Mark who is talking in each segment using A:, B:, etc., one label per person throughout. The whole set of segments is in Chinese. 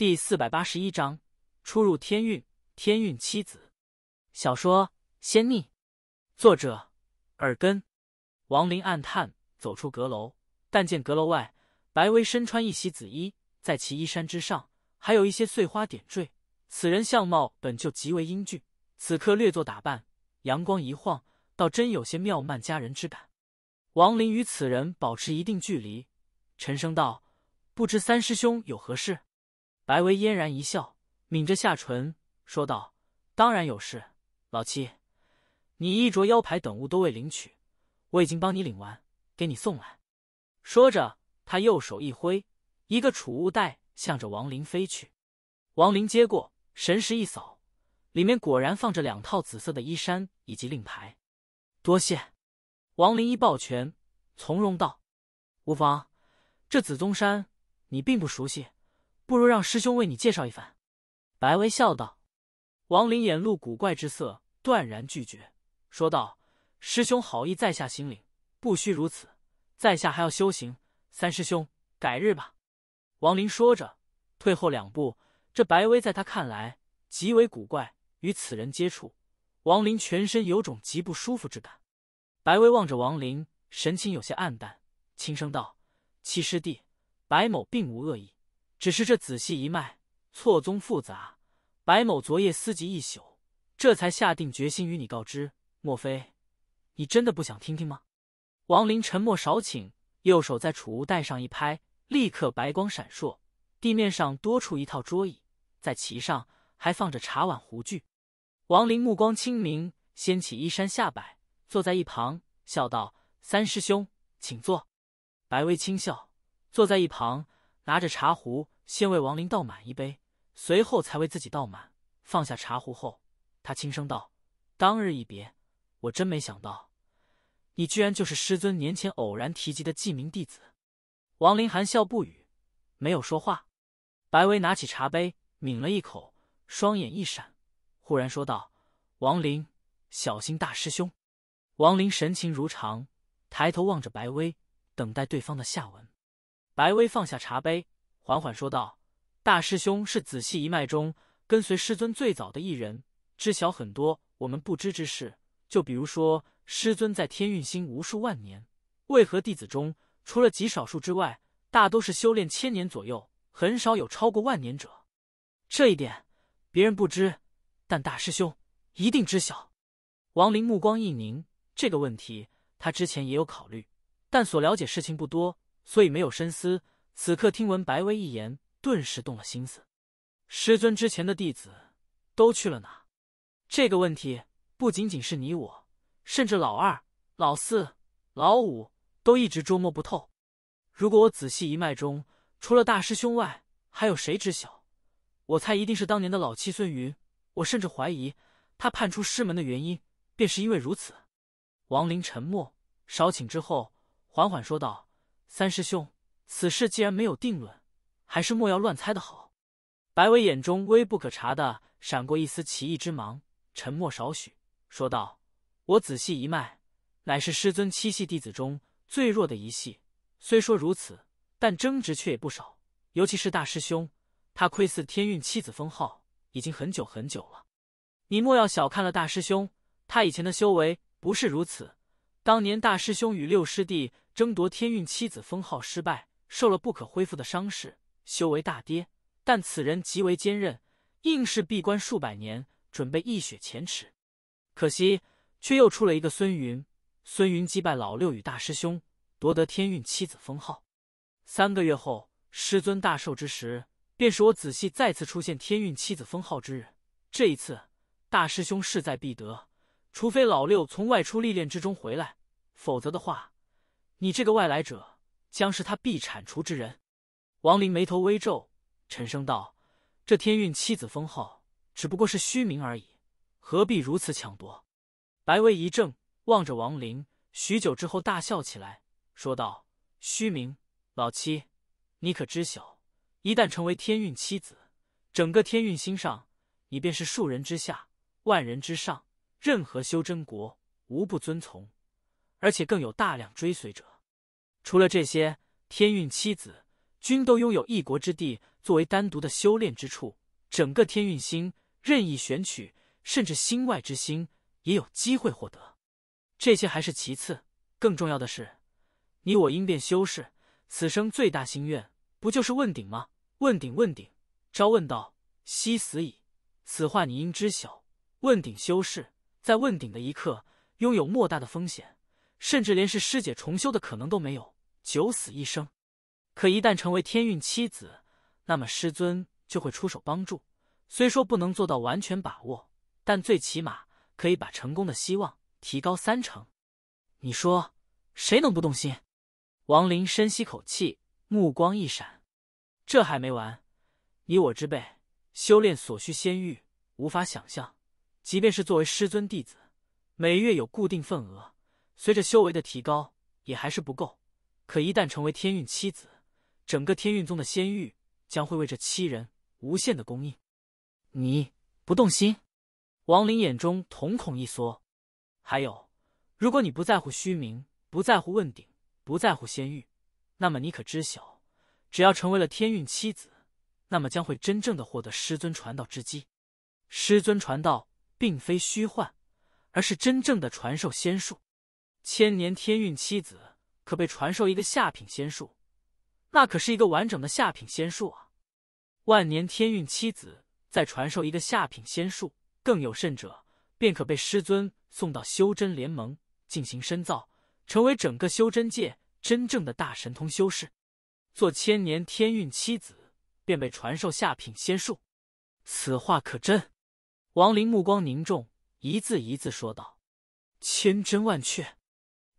A: 第四百八十一章，出入天运。天运七子，小说《仙逆》，作者耳根。王林暗叹，走出阁楼，但见阁楼外，白薇身穿一袭紫衣，在其衣衫之上还有一些碎花点缀。此人相貌本就极为英俊，此刻略作打扮，阳光一晃，倒真有些妙曼佳人之感。王林与此人保持一定距离，沉声道：“不知三师兄有何事？”白薇嫣然一笑，抿着下唇说道：“当然有事，老七，你衣着腰牌等物都未领取，我已经帮你领完，给你送来。”说着，他右手一挥，一个储物袋向着王林飞去。王林接过，神识一扫，里面果然放着两套紫色的衣衫以及令牌。多谢。王林一抱拳，从容道：“无妨，这紫宗山你并不熟悉。”不如让师兄为你介绍一番。”白薇笑道。王林眼露古怪之色，断然拒绝，说道：“师兄好意，在下心领，不需如此，在下还要修行。三师兄，改日吧。”王林说着，退后两步。这白薇在他看来极为古怪，与此人接触，王林全身有种极不舒服之感。白薇望着王林，神情有些暗淡，轻声道：“七师弟，白某并无恶意。”只是这仔细一脉错综复杂，白某昨夜思及一宿，这才下定决心与你告知。莫非你真的不想听听吗？王林沉默少顷，右手在储物袋上一拍，立刻白光闪烁，地面上多出一套桌椅，在其上还放着茶碗壶具。王林目光清明，掀起衣衫下摆，坐在一旁，笑道：“三师兄，请坐。”白薇轻笑，坐在一旁。拿着茶壶，先为王林倒满一杯，随后才为自己倒满。放下茶壶后，他轻声道：“当日一别，我真没想到，你居然就是师尊年前偶然提及的记名弟子。”王林含笑不语，没有说话。白薇拿起茶杯，抿了一口，双眼一闪，忽然说道：“王林，小心大师兄。”王林神情如常，抬头望着白薇，等待对方的下文。白薇放下茶杯，缓缓说道：“大师兄是仔细一脉中跟随师尊最早的一人，知晓很多我们不知之事。就比如说，师尊在天运星无数万年，为何弟子中除了极少数之外，大多是修炼千年左右，很少有超过万年者？这一点别人不知，但大师兄一定知晓。”王林目光一凝，这个问题他之前也有考虑，但所了解事情不多。所以没有深思，此刻听闻白薇一言，顿时动了心思。师尊之前的弟子都去了哪？这个问题不仅仅是你我，甚至老二、老四、老五都一直捉摸不透。如果我仔细一脉中，除了大师兄外，还有谁知晓？我猜一定是当年的老七孙云。我甚至怀疑他叛出师门的原因，便是因为如此。王林沉默，少顷之后，缓缓说道。三师兄，此事既然没有定论，还是莫要乱猜的好。白伟眼中微不可察的闪过一丝奇异之芒，沉默少许，说道：“我仔细一脉，乃是师尊七系弟子中最弱的一系。虽说如此，但争执却也不少。尤其是大师兄，他窥伺天运七子封号已经很久很久了。你莫要小看了大师兄，他以前的修为不是如此。当年大师兄与六师弟……”争夺天运妻子封号失败，受了不可恢复的伤势，修为大跌。但此人极为坚韧，硬是闭关数百年，准备一雪前耻。可惜，却又出了一个孙云。孙云击败老六与大师兄，夺得天运妻子封号。三个月后，师尊大寿之时，便是我仔细再次出现天运妻子封号之日。这一次，大师兄势在必得。除非老六从外出历练之中回来，否则的话。你这个外来者，将是他必铲除之人。王林眉头微皱，沉声道：“这天运七子封号只不过是虚名而已，何必如此抢夺？”白薇一怔，望着王林，许久之后大笑起来，说道：“虚名，老七，你可知晓？一旦成为天运七子，整个天运星上，你便是数人之下，万人之上，任何修真国无不遵从，而且更有大量追随者。”除了这些，天运七子均都拥有一国之地作为单独的修炼之处，整个天运星任意选取，甚至星外之星也有机会获得。这些还是其次，更重要的是，你我应变修士，此生最大心愿不就是问鼎吗？问鼎，问鼎，朝问道，夕死矣。此话你应知晓。问鼎修士在问鼎的一刻，拥有莫大的风险。甚至连是师姐重修的可能都没有，九死一生。可一旦成为天运妻子，那么师尊就会出手帮助。虽说不能做到完全把握，但最起码可以把成功的希望提高三成。你说，谁能不动心？王林深吸口气，目光一闪。这还没完，你我之辈修炼所需仙玉无法想象。即便是作为师尊弟子，每月有固定份额。随着修为的提高，也还是不够。可一旦成为天运七子，整个天运宗的仙域将会为这七人无限的供应。你不动心？王林眼中瞳孔一缩。还有，如果你不在乎虚名，不在乎问鼎，不在乎仙域，那么你可知晓，只要成为了天运七子，那么将会真正的获得师尊传道之机。师尊传道并非虚幻，而是真正的传授仙术。千年天运妻子可被传授一个下品仙术，那可是一个完整的下品仙术啊！万年天运妻子再传授一个下品仙术，更有甚者，便可被师尊送到修真联盟进行深造，成为整个修真界真正的大神通修士。做千年天运妻子便被传授下品仙术，此话可真？王林目光凝重，一字一字说道：“千真万确。”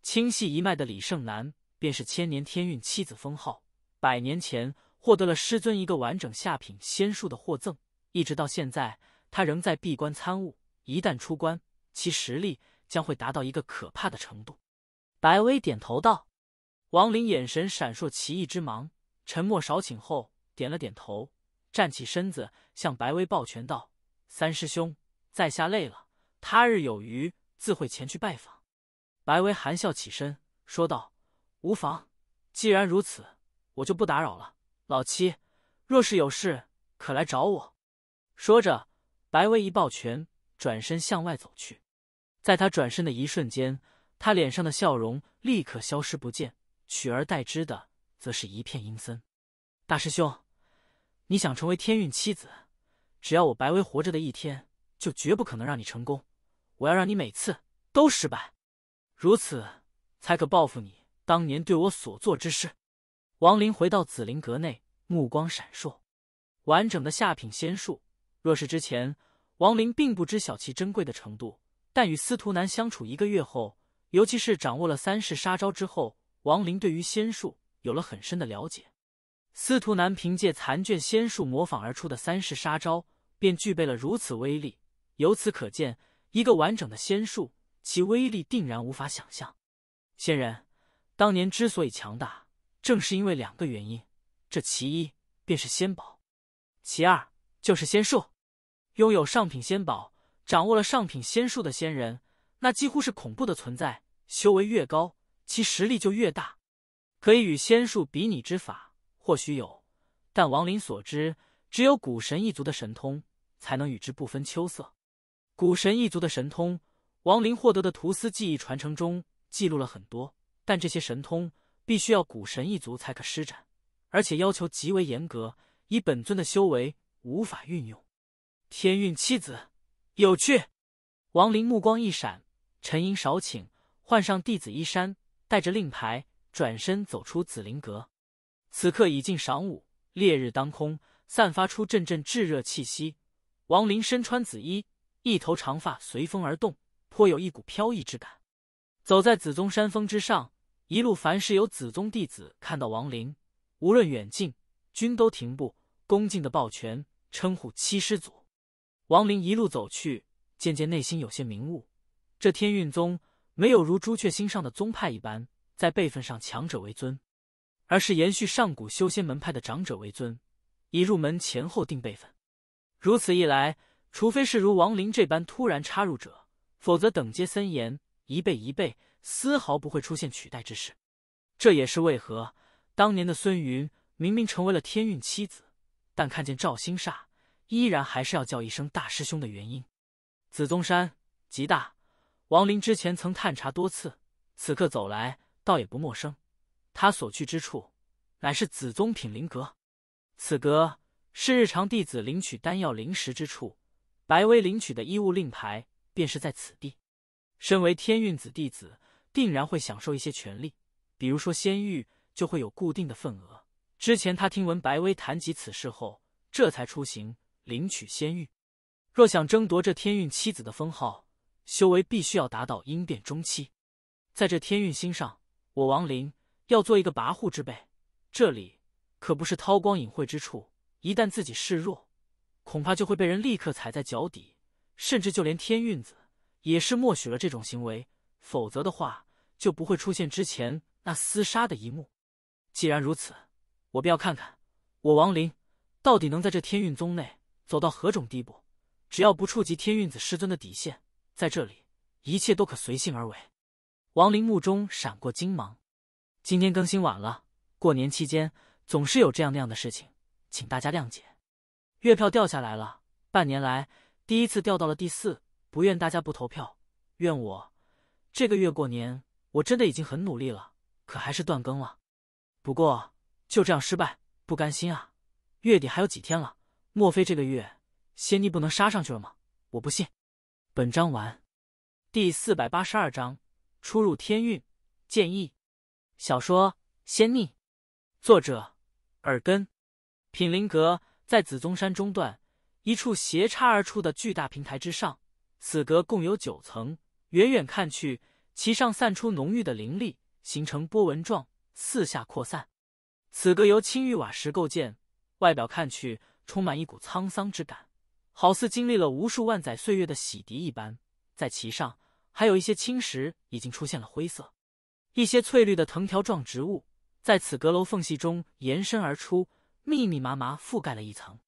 A: 清系一脉的李胜男，便是千年天运妻子封号。百年前获得了师尊一个完整下品仙术的获赠，一直到现在，他仍在闭关参悟。一旦出关，其实力将会达到一个可怕的程度。白薇点头道：“王林，眼神闪烁奇异之芒，沉默少顷后，点了点头，站起身子，向白薇抱拳道：‘三师兄，在下累了，他日有余，自会前去拜访。’”白薇含笑起身，说道：“无妨，既然如此，我就不打扰了。老七，若是有事，可来找我。”说着，白薇一抱拳，转身向外走去。在他转身的一瞬间，他脸上的笑容立刻消失不见，取而代之的则是一片阴森。“大师兄，你想成为天运妻子，只要我白薇活着的一天，就绝不可能让你成功。我要让你每次都失败。”如此，才可报复你当年对我所做之事。王林回到紫菱阁内，目光闪烁。完整的下品仙术，若是之前，王林并不知晓其珍贵的程度。但与司徒南相处一个月后，尤其是掌握了三式杀招之后，王林对于仙术有了很深的了解。司徒南凭借残卷仙术模仿而出的三式杀招，便具备了如此威力。由此可见，一个完整的仙术。其威力定然无法想象。仙人当年之所以强大，正是因为两个原因：这其一便是仙宝，其二就是仙术。拥有上品仙宝，掌握了上品仙术的仙人，那几乎是恐怖的存在。修为越高，其实力就越大。可以与仙术比拟之法，或许有，但王林所知，只有古神一族的神通才能与之不分秋色。古神一族的神通。王林获得的图斯记忆传承中记录了很多，但这些神通必须要古神一族才可施展，而且要求极为严格，以本尊的修为无法运用。天运七子，有趣。王林目光一闪，沉吟少顷，换上弟子衣衫，带着令牌，转身走出紫灵阁。此刻已近晌午，烈日当空，散发出阵阵炙热气息。王林身穿紫衣，一头长发随风而动。颇有一股飘逸之感。走在紫宗山峰之上，一路凡是有紫宗弟子看到王林，无论远近，均都停步，恭敬的抱拳称呼七师祖。王林一路走去，渐渐内心有些明悟：这天运宗没有如朱雀星上的宗派一般，在辈分上强者为尊，而是延续上古修仙门派的长者为尊，以入门前后定辈分。如此一来，除非是如王林这般突然插入者。否则，等阶森严，一辈一辈，丝毫不会出现取代之事。这也是为何当年的孙云明明成为了天运七子，但看见赵星煞，依然还是要叫一声大师兄的原因。紫宗山极大，王林之前曾探查多次，此刻走来，倒也不陌生。他所去之处，乃是紫宗品灵阁。此阁是日常弟子领取丹药灵石之处。白薇领取的衣物令牌。便是在此地，身为天运子弟子，定然会享受一些权利，比如说仙玉就会有固定的份额。之前他听闻白薇谈及此事后，这才出行领取仙玉。若想争夺这天运妻子的封号，修为必须要达到阴变中期。在这天运星上，我王林要做一个跋扈之辈，这里可不是韬光隐晦之处，一旦自己示弱，恐怕就会被人立刻踩在脚底。甚至就连天运子也是默许了这种行为，否则的话就不会出现之前那厮杀的一幕。既然如此，我便要看看我王林到底能在这天运宗内走到何种地步。只要不触及天运子师尊的底线，在这里一切都可随性而为。王林目中闪过惊芒。今天更新晚了，过年期间总是有这样那样的事情，请大家谅解。月票掉下来了，半年来。第一次掉到了第四，不怨大家不投票，怨我。这个月过年，我真的已经很努力了，可还是断更了。不过就这样失败，不甘心啊！月底还有几天了，莫非这个月仙逆不能杀上去了吗？我不信。本章完。第四百八十二章，初入天运。建议：小说《仙逆》，作者：耳根，品灵阁，在紫宗山中段。一处斜插而出的巨大平台之上，此阁共有九层，远远看去，其上散出浓郁的灵力，形成波纹状四下扩散。此阁由青玉瓦石构建，外表看去充满一股沧桑之感，好似经历了无数万载岁月的洗涤一般。在其上还有一些青石已经出现了灰色，一些翠绿的藤条状植物在此阁楼缝隙中延伸而出，密密麻麻覆盖了一层。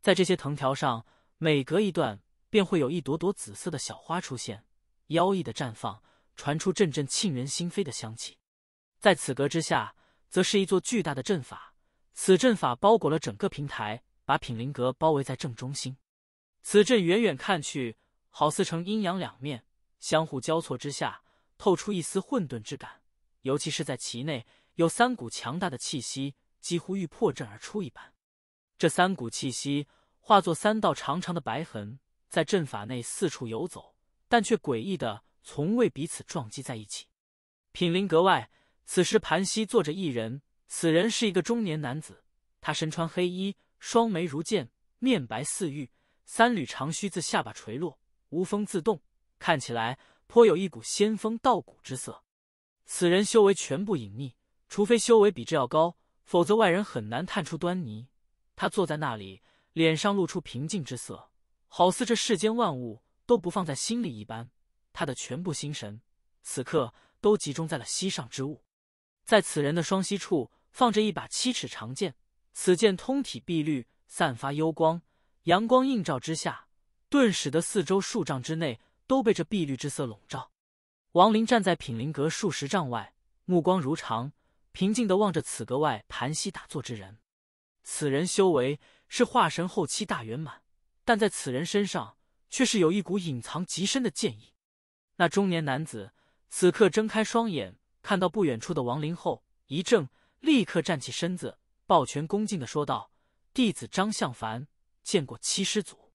A: 在这些藤条上，每隔一段便会有一朵朵紫色的小花出现，妖异的绽放，传出阵阵沁人心扉的香气。在此阁之下，则是一座巨大的阵法，此阵法包裹了整个平台，把品灵阁包围在正中心。此阵远远看去，好似呈阴阳两面，相互交错之下，透出一丝混沌之感。尤其是在其内，有三股强大的气息，几乎欲破阵而出一般。这三股气息化作三道长长的白痕，在阵法内四处游走，但却诡异的从未彼此撞击在一起。品灵阁外，此时盘膝坐着一人，此人是一个中年男子，他身穿黑衣，双眉如剑，面白似玉，三缕长须自下巴垂落，无风自动，看起来颇有一股仙风道骨之色。此人修为全部隐匿，除非修为比这要高，否则外人很难探出端倪。他坐在那里，脸上露出平静之色，好似这世间万物都不放在心里一般。他的全部心神此刻都集中在了膝上之物，在此人的双膝处放着一把七尺长剑。此剑通体碧绿，散发幽光，阳光映照之下，顿使得四周数丈之内都被这碧绿之色笼罩。王林站在品灵阁数十丈外，目光如常，平静地望着此阁外盘膝打坐之人。此人修为是化神后期大圆满，但在此人身上却是有一股隐藏极深的剑意。那中年男子此刻睁开双眼，看到不远处的王林后一怔，立刻站起身子，抱拳恭敬的说道：“弟子张向凡，见过七师祖。”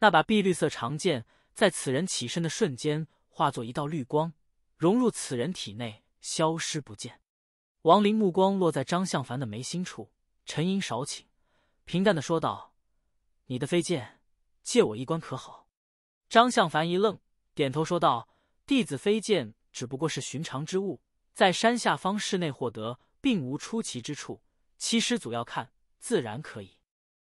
A: 那把碧绿色长剑在此人起身的瞬间化作一道绿光，融入此人体内，消失不见。王林目光落在张向凡的眉心处。沉吟少顷，平淡的说道：“你的飞剑借我一观可好？”张向凡一愣，点头说道：“弟子飞剑只不过是寻常之物，在山下方室内获得，并无出奇之处。七师祖要看，自然可以。”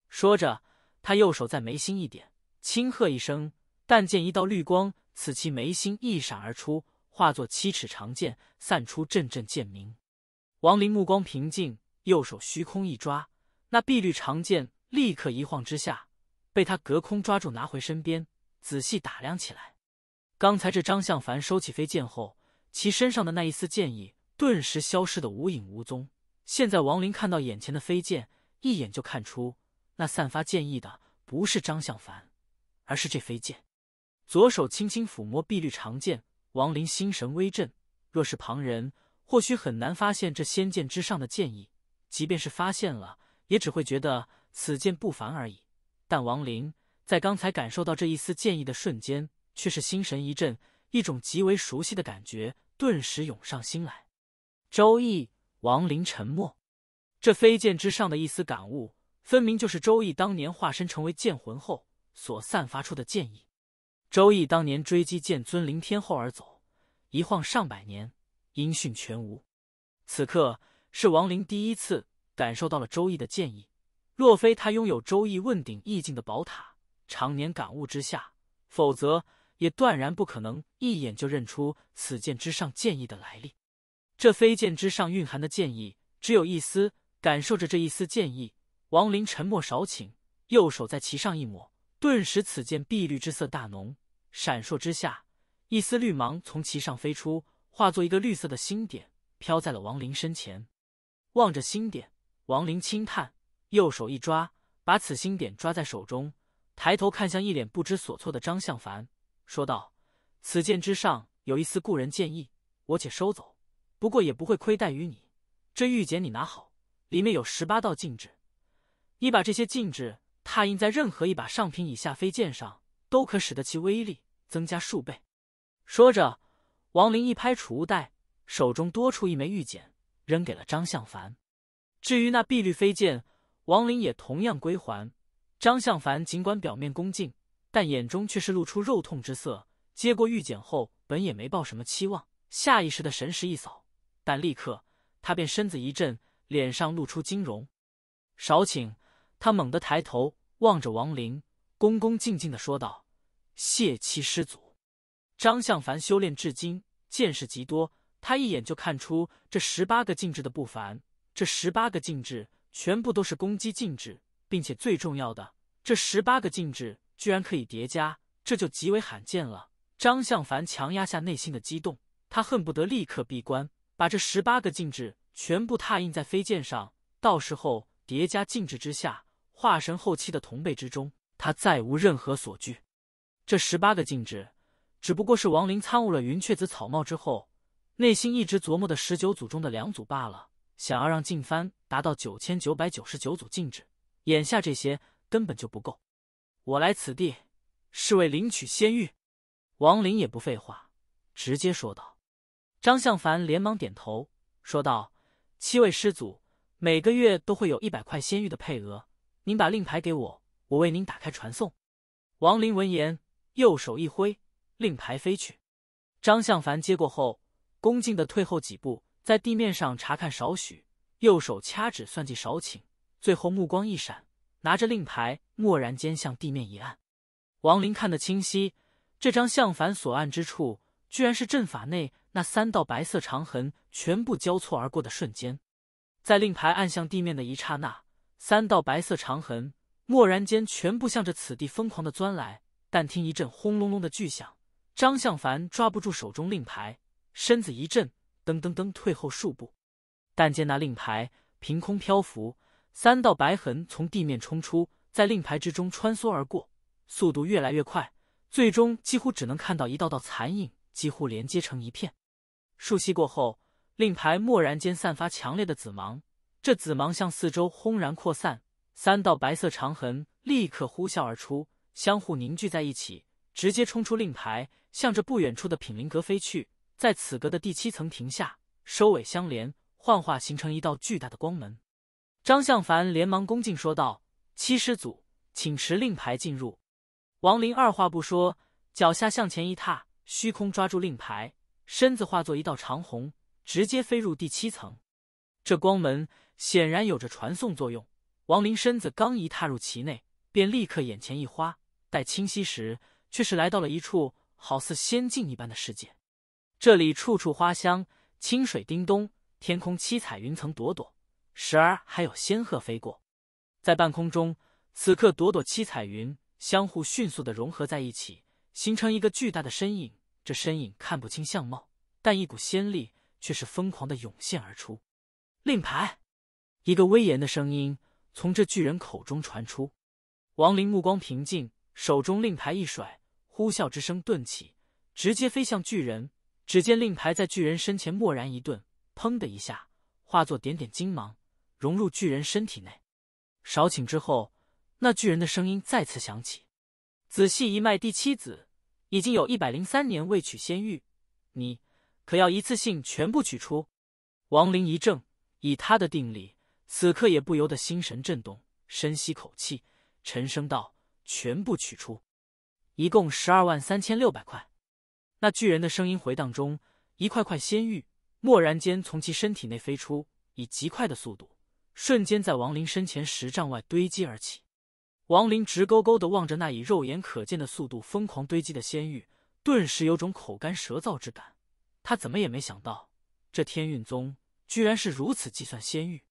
A: 说着，他右手在眉心一点，轻喝一声，但见一道绿光此其眉心一闪而出，化作七尺长剑，散出阵阵剑鸣。王林目光平静。右手虚空一抓，那碧绿长剑立刻一晃之下，被他隔空抓住，拿回身边，仔细打量起来。刚才这张向凡收起飞剑后，其身上的那一丝剑意顿时消失的无影无踪。现在王林看到眼前的飞剑，一眼就看出那散发剑意的不是张向凡，而是这飞剑。左手轻轻抚摸碧绿长剑，王林心神微震。若是旁人，或许很难发现这仙剑之上的剑意。即便是发现了，也只会觉得此剑不凡而已。但王林在刚才感受到这一丝剑意的瞬间，却是心神一震，一种极为熟悉的感觉顿时涌上心来。周易，王林沉默。这飞剑之上的一丝感悟，分明就是周易当年化身成为剑魂后所散发出的剑意。周易当年追击剑尊凌天后而走，一晃上百年，音讯全无。此刻。是王林第一次感受到了周易的剑意。若非他拥有周易问鼎意境的宝塔，常年感悟之下，否则也断然不可能一眼就认出此剑之上剑意的来历。这飞剑之上蕴含的剑意只有一丝，感受着这一丝剑意，王林沉默少顷，右手在其上一抹，顿时此剑碧绿之色大浓，闪烁之下，一丝绿芒从其上飞出，化作一个绿色的星点，飘在了王林身前。望着星点，王林轻叹，右手一抓，把此星点抓在手中，抬头看向一脸不知所措的张向凡，说道：“此剑之上有一丝故人剑意，我且收走。不过也不会亏待于你，这玉简你拿好，里面有十八道禁制，你把这些禁制拓印在任何一把上品以下飞剑上，都可使得其威力增加数倍。”说着，王林一拍储物袋，手中多出一枚玉简。扔给了张向凡。至于那碧绿飞剑，王林也同样归还。张向凡尽管表面恭敬，但眼中却是露出肉痛之色。接过玉简后，本也没抱什么期望，下意识的神识一扫，但立刻他便身子一震，脸上露出惊容。少顷，他猛地抬头望着王林，恭恭敬敬的说道：“谢七师祖。”张向凡修炼至今，见识极多。他一眼就看出这十八个禁制的不凡，这十八个禁制全部都是攻击禁制，并且最重要的，这十八个禁制居然可以叠加，这就极为罕见了。张向凡强压下内心的激动，他恨不得立刻闭关，把这十八个禁制全部拓印在飞剑上，到时候叠加禁制之下，化神后期的同辈之中，他再无任何所惧。这十八个禁制，只不过是王林参悟了云雀子草帽之后。内心一直琢磨的十九组中的两组罢了，想要让净翻达到九千九百九十九组静止，眼下这些根本就不够。我来此地是为领取仙玉。王林也不废话，直接说道。张向凡连忙点头说道：“七位师祖每个月都会有一百块仙玉的配额，您把令牌给我，我为您打开传送。”王林闻言，右手一挥，令牌飞去。张向凡接过后。恭敬的退后几步，在地面上查看少许，右手掐指算计少顷，最后目光一闪，拿着令牌蓦然间向地面一按。王林看得清晰，这张相凡所按之处，居然是阵法内那三道白色长痕全部交错而过的瞬间。在令牌按向地面的一刹那，三道白色长痕蓦然间全部向着此地疯狂地钻来。但听一阵轰隆隆的巨响，张相凡抓不住手中令牌。身子一震，噔噔噔退后数步，但见那令牌凭空漂浮，三道白痕从地面冲出，在令牌之中穿梭而过，速度越来越快，最终几乎只能看到一道道残影，几乎连接成一片。数息过后，令牌蓦然间散发强烈的紫芒，这紫芒向四周轰然扩散，三道白色长痕立刻呼啸而出，相互凝聚在一起，直接冲出令牌，向着不远处的品灵阁飞去。在此阁的第七层停下，收尾相连，幻化形成一道巨大的光门。张向凡连忙恭敬说道：“七师祖，请持令牌进入。”王林二话不说，脚下向前一踏，虚空抓住令牌，身子化作一道长虹，直接飞入第七层。这光门显然有着传送作用。王林身子刚一踏入其内，便立刻眼前一花，待清晰时，却是来到了一处好似仙境一般的世界。这里处处花香，清水叮咚，天空七彩云层朵朵，时而还有仙鹤飞过，在半空中。此刻朵朵七彩云相互迅速的融合在一起，形成一个巨大的身影。这身影看不清相貌，但一股仙力却是疯狂的涌现而出。令牌，一个威严的声音从这巨人口中传出。王林目光平静，手中令牌一甩，呼啸之声顿起，直接飞向巨人。只见令牌在巨人身前蓦然一顿，砰的一下，化作点点金芒，融入巨人身体内。少顷之后，那巨人的声音再次响起：“仔细一脉第七子，已经有一百零三年未取仙玉，你可要一次性全部取出？”王林一怔，以他的定力，此刻也不由得心神震动，深吸口气，沉声道：“全部取出，一共十二万三千六百块。”那巨人的声音回荡中，一块块仙玉蓦然间从其身体内飞出，以极快的速度，瞬间在王林身前十丈外堆积而起。王林直勾勾的望着那以肉眼可见的速度疯狂堆积的仙玉，顿时有种口干舌燥之感。他怎么也没想到，这天运宗居然是如此计算仙玉。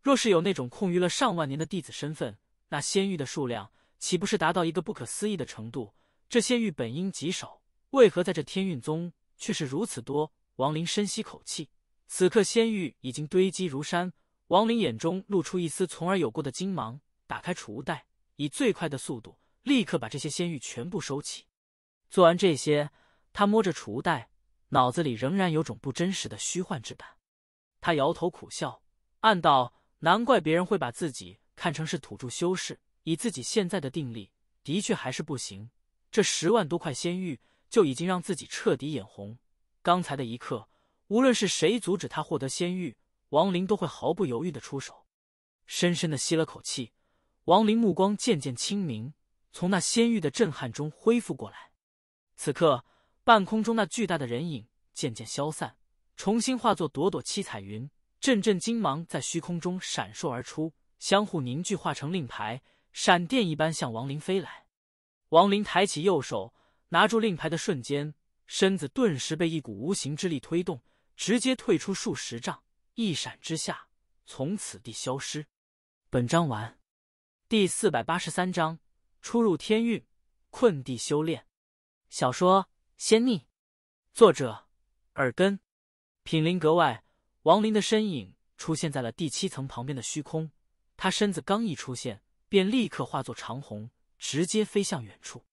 A: 若是有那种空余了上万年的弟子身份，那仙玉的数量岂不是达到一个不可思议的程度？这仙玉本应极少。为何在这天运宗却是如此多？王林深吸口气，此刻仙玉已经堆积如山。王林眼中露出一丝从而有过的精芒，打开储物袋，以最快的速度立刻把这些仙玉全部收起。做完这些，他摸着储物袋，脑子里仍然有种不真实的虚幻之感。他摇头苦笑，暗道：难怪别人会把自己看成是土著修士，以自己现在的定力，的确还是不行。这十万多块仙玉。就已经让自己彻底眼红。刚才的一刻，无论是谁阻止他获得仙玉，王林都会毫不犹豫的出手。深深的吸了口气，王林目光渐渐清明，从那仙玉的震撼中恢复过来。此刻，半空中那巨大的人影渐渐消散，重新化作朵朵七彩云，阵阵金芒在虚空中闪烁而出，相互凝聚化成令牌，闪电一般向王林飞来。王林抬起右手。拿住令牌的瞬间，身子顿时被一股无形之力推动，直接退出数十丈，一闪之下，从此地消失。本章完。第四百八十三章：出入天域，困地修炼。小说《仙逆》，作者：耳根。品灵阁外，王林的身影出现在了第七层旁边的虚空。他身子刚一出现，便立刻化作长虹，直接飞向远处。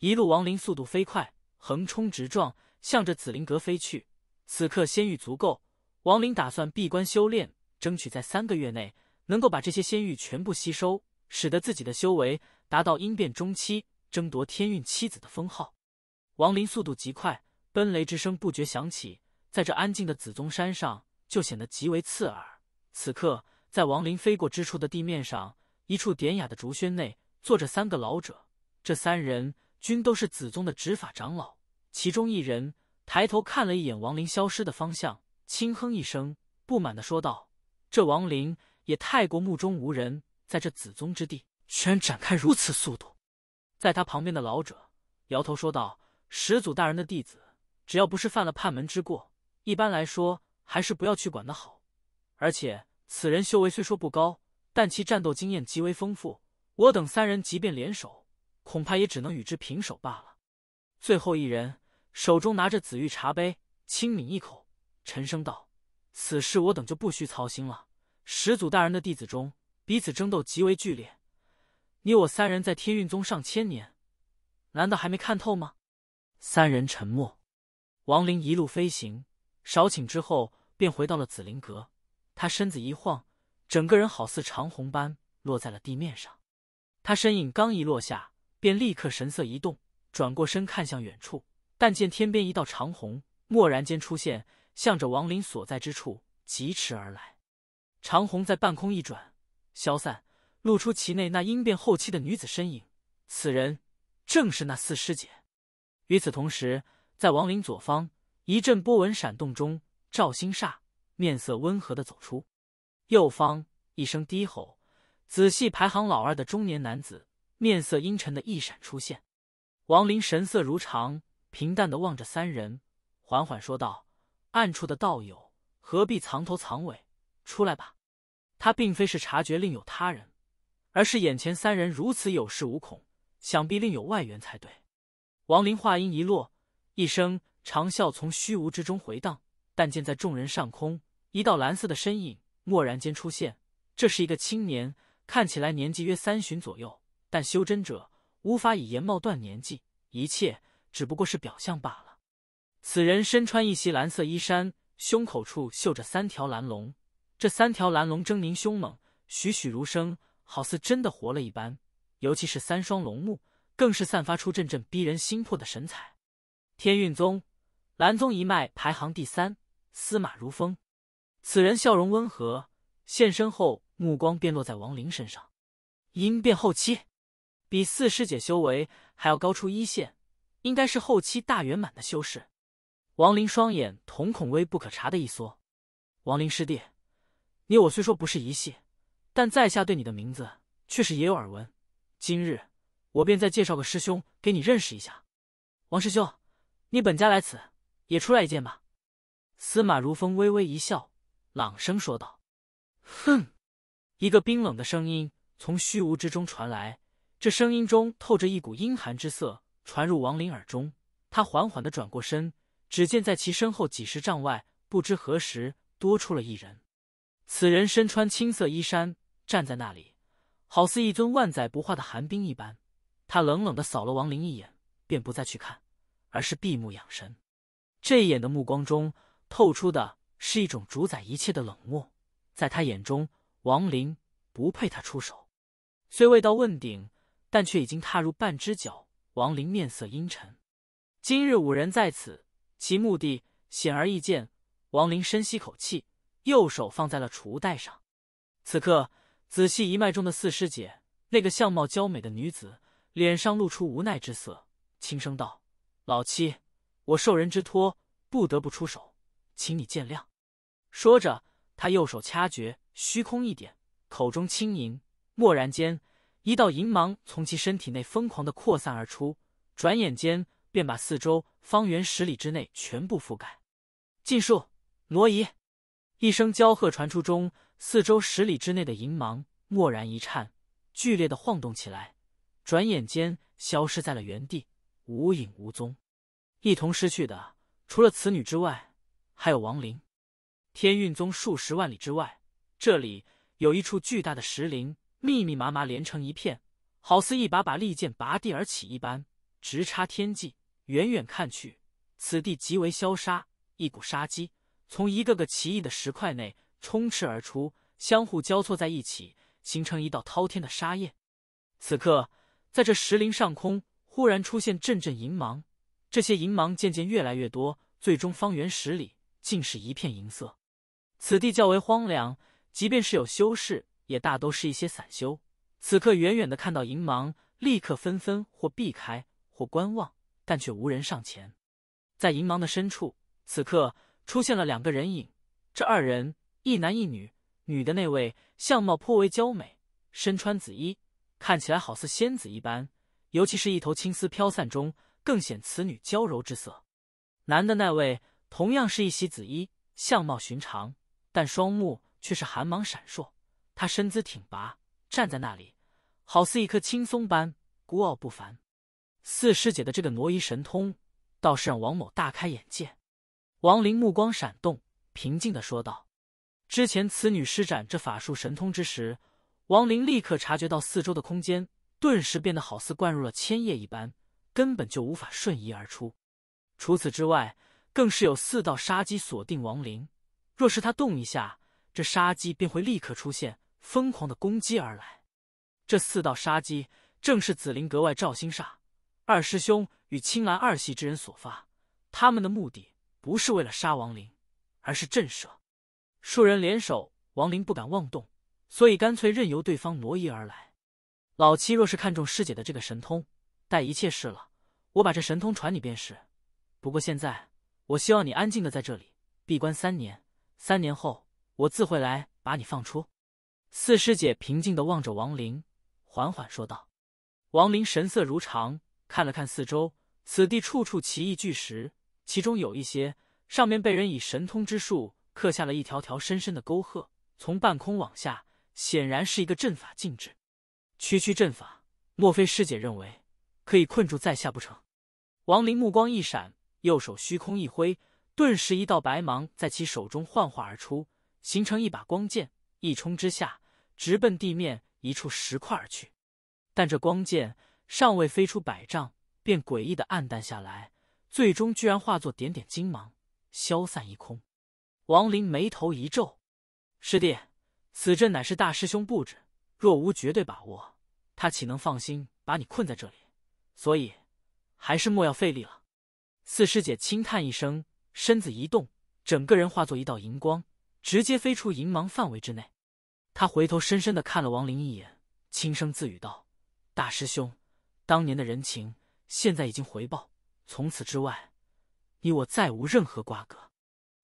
A: 一路王林速度飞快，横冲直撞，向着紫灵阁飞去。此刻仙玉足够，王林打算闭关修炼，争取在三个月内能够把这些仙玉全部吸收，使得自己的修为达到应变中期，争夺天运妻子的封号。王林速度极快，奔雷之声不觉响起，在这安静的紫宗山上就显得极为刺耳。此刻，在王林飞过之处的地面上，一处典雅的竹轩内坐着三个老者，这三人。均都是子宗的执法长老，其中一人抬头看了一眼王林消失的方向，轻哼一声，不满的说道：“这王林也太过目中无人，在这子宗之地，居然展开如此速度。”在他旁边的老者摇头说道：“始祖大人的弟子，只要不是犯了叛门之过，一般来说还是不要去管的好。而且此人修为虽说不高，但其战斗经验极为丰富。我等三人即便联手。”恐怕也只能与之平手罢了。最后一人手中拿着紫玉茶杯，轻抿一口，沉声道：“此事我等就不需操心了。始祖大人的弟子中，彼此争斗极为剧烈。你我三人在天运宗上千年，难道还没看透吗？”三人沉默。王林一路飞行，少顷之后便回到了紫灵阁。他身子一晃，整个人好似长虹般落在了地面上。他身影刚一落下。便立刻神色一动，转过身看向远处，但见天边一道长虹蓦然间出现，向着王林所在之处疾驰而来。长虹在半空一转，消散，露出其内那应变后期的女子身影。此人正是那四师姐。与此同时，在王林左方一阵波纹闪动中，赵星煞面色温和的走出；右方一声低吼，仔细排行老二的中年男子。面色阴沉的一闪出现，王林神色如常，平淡的望着三人，缓缓说道：“暗处的道友何必藏头藏尾，出来吧。”他并非是察觉另有他人，而是眼前三人如此有恃无恐，想必另有外援才对。王林话音一落，一声长啸从虚无之中回荡，但见在众人上空，一道蓝色的身影蓦然间出现。这是一个青年，看起来年纪约三旬左右。但修真者无法以颜貌断年纪，一切只不过是表象罢了。此人身穿一袭蓝色衣衫，胸口处绣着三条蓝龙，这三条蓝龙狰狞凶猛，栩栩如生，好似真的活了一般。尤其是三双龙目，更是散发出阵阵逼人心魄的神采。天运宗，蓝宗一脉排行第三，司马如风。此人笑容温和，现身后目光便落在王林身上，因变后期。比四师姐修为还要高出一线，应该是后期大圆满的修士。王林双眼瞳孔微不可察的一缩。王林师弟，你我虽说不是一系，但在下对你的名字却是也有耳闻。今日我便再介绍个师兄给你认识一下。王师兄，你本家来此，也出来一见吧。司马如风微微一笑，朗声说道：“哼！”一个冰冷的声音从虚无之中传来。这声音中透着一股阴寒之色，传入王林耳中。他缓缓地转过身，只见在其身后几十丈外，不知何时多出了一人。此人身穿青色衣衫，站在那里，好似一尊万载不化的寒冰一般。他冷冷地扫了王林一眼，便不再去看，而是闭目养神。这一眼的目光中透出的是一种主宰一切的冷漠。在他眼中，王林不配他出手。虽未到问鼎。但却已经踏入半只脚。王林面色阴沉。今日五人在此，其目的显而易见。王林深吸口气，右手放在了储物袋上。此刻，仔细一脉中的四师姐，那个相貌娇美的女子，脸上露出无奈之色，轻声道：“老七，我受人之托，不得不出手，请你见谅。”说着，他右手掐诀，虚空一点，口中轻吟，蓦然间。一道银芒从其身体内疯狂的扩散而出，转眼间便把四周方圆十里之内全部覆盖。禁术挪移！一声娇喝传出中，四周十里之内的银芒蓦然一颤，剧烈的晃动起来，转眼间消失在了原地，无影无踪。一同失去的，除了此女之外，还有王林。天运宗数十万里之外，这里有一处巨大的石林。密密麻麻连成一片，好似一把把利剑拔地而起一般，直插天际。远远看去，此地极为萧杀，一股杀机从一个个奇异的石块内冲斥而出，相互交错在一起，形成一道滔天的沙焰。此刻，在这石林上空，忽然出现阵阵银芒，这些银芒渐渐越来越多，最终方圆十里尽是一片银色。此地较为荒凉，即便是有修士。也大都是一些散修，此刻远远的看到银芒，立刻纷纷或避开或观望，但却无人上前。在银芒的深处，此刻出现了两个人影。这二人一男一女，女的那位相貌颇为娇美，身穿紫衣，看起来好似仙子一般，尤其是一头青丝飘散中，更显此女娇柔之色。男的那位同样是一袭紫衣，相貌寻常，但双目却是寒芒闪烁。他身姿挺拔，站在那里，好似一棵青松般孤傲不凡。四师姐的这个挪移神通，倒是让王某大开眼界。王林目光闪动，平静的说道：“之前此女施展这法术神通之时，王林立刻察觉到四周的空间顿时变得好似灌入了千叶一般，根本就无法瞬移而出。除此之外，更是有四道杀机锁定王林，若是他动一下，这杀机便会立刻出现。”疯狂的攻击而来，这四道杀机正是紫菱格外赵星煞二师兄与青兰二系之人所发。他们的目的不是为了杀王林，而是震慑。数人联手，王林不敢妄动，所以干脆任由对方挪移而来。老七若是看中师姐的这个神通，待一切事了，我把这神通传你便是。不过现在，我希望你安静的在这里闭关三年。三年后，我自会来把你放出。四师姐平静的望着王林，缓缓说道：“王林神色如常，看了看四周，此地处处奇异巨石，其中有一些上面被人以神通之术刻下了一条条深深的沟壑，从半空往下，显然是一个阵法禁制。区区阵法，莫非师姐认为可以困住在下不成？”王林目光一闪，右手虚空一挥，顿时一道白芒在其手中幻化而出，形成一把光剑。一冲之下，直奔地面一处石块而去。但这光剑尚未飞出百丈，便诡异的暗淡下来，最终居然化作点点金芒，消散一空。王林眉头一皱：“师弟，此阵乃是大师兄布置，若无绝对把握，他岂能放心把你困在这里？所以，还是莫要费力了。”四师姐轻叹一声，身子一动，整个人化作一道银光。直接飞出银芒范围之内，他回头深深的看了王林一眼，轻声自语道：“大师兄，当年的人情现在已经回报，从此之外，你我再无任何瓜葛。”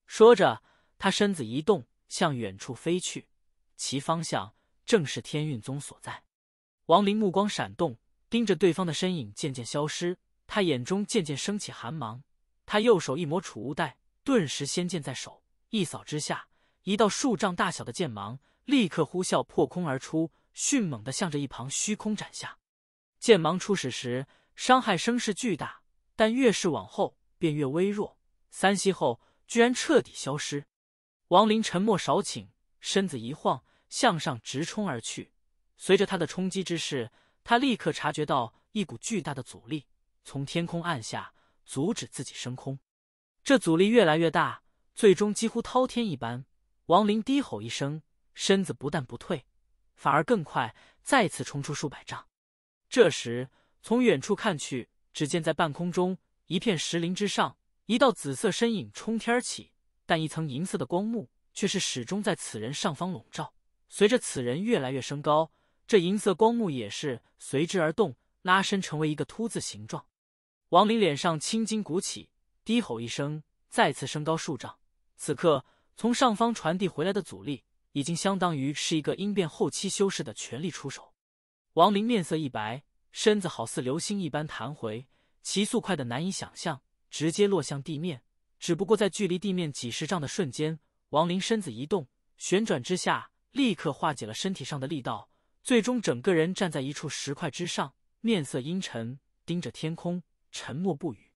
A: 说着，他身子一动，向远处飞去，其方向正是天运宗所在。王林目光闪动，盯着对方的身影渐渐消失，他眼中渐渐升起寒芒。他右手一抹储物袋，顿时仙剑在手，一扫之下。一道数丈大小的剑芒立刻呼啸破空而出，迅猛地向着一旁虚空斩下。剑芒初始时伤害声势巨大，但越是往后便越微弱，三息后居然彻底消失。王林沉默少顷，身子一晃向上直冲而去。随着他的冲击之势，他立刻察觉到一股巨大的阻力从天空按下，阻止自己升空。这阻力越来越大，最终几乎滔天一般。王林低吼一声，身子不但不退，反而更快，再次冲出数百丈。这时，从远处看去，只见在半空中一片石林之上，一道紫色身影冲天而起，但一层银色的光幕却是始终在此人上方笼罩。随着此人越来越升高，这银色光幕也是随之而动，拉伸成为一个凸字形状。王林脸上青筋鼓起，低吼一声，再次升高数丈。此刻。从上方传递回来的阻力，已经相当于是一个应变后期修士的全力出手。王林面色一白，身子好似流星一般弹回，其速快的难以想象，直接落向地面。只不过在距离地面几十丈的瞬间，王林身子一动，旋转之下，立刻化解了身体上的力道，最终整个人站在一处石块之上，面色阴沉，盯着天空，沉默不语。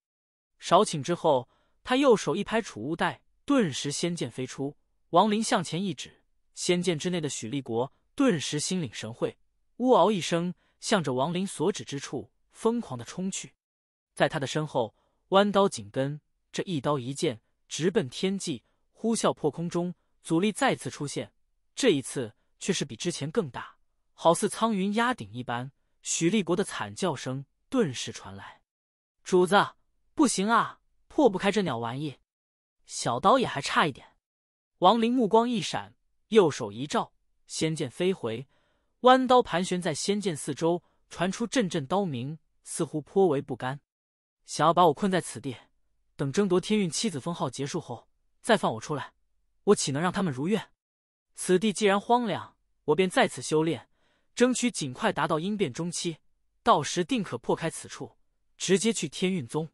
A: 少顷之后，他右手一拍储物袋。顿时，仙剑飞出，王林向前一指，仙剑之内的许立国顿时心领神会，呜嗷一声，向着王林所指之处疯狂的冲去。在他的身后，弯刀紧跟，这一刀一剑，直奔天际，呼啸破空中，阻力再次出现，这一次却是比之前更大，好似苍云压顶一般。许立国的惨叫声顿时传来：“主子，不行啊，破不开这鸟玩意！”小刀也还差一点，王林目光一闪，右手一照，仙剑飞回，弯刀盘旋在仙剑四周，传出阵阵刀鸣，似乎颇为不甘。想要把我困在此地，等争夺天运七子封号结束后再放我出来，我岂能让他们如愿？此地既然荒凉，我便在此修炼，争取尽快达到阴变中期，到时定可破开此处，直接去天运宗。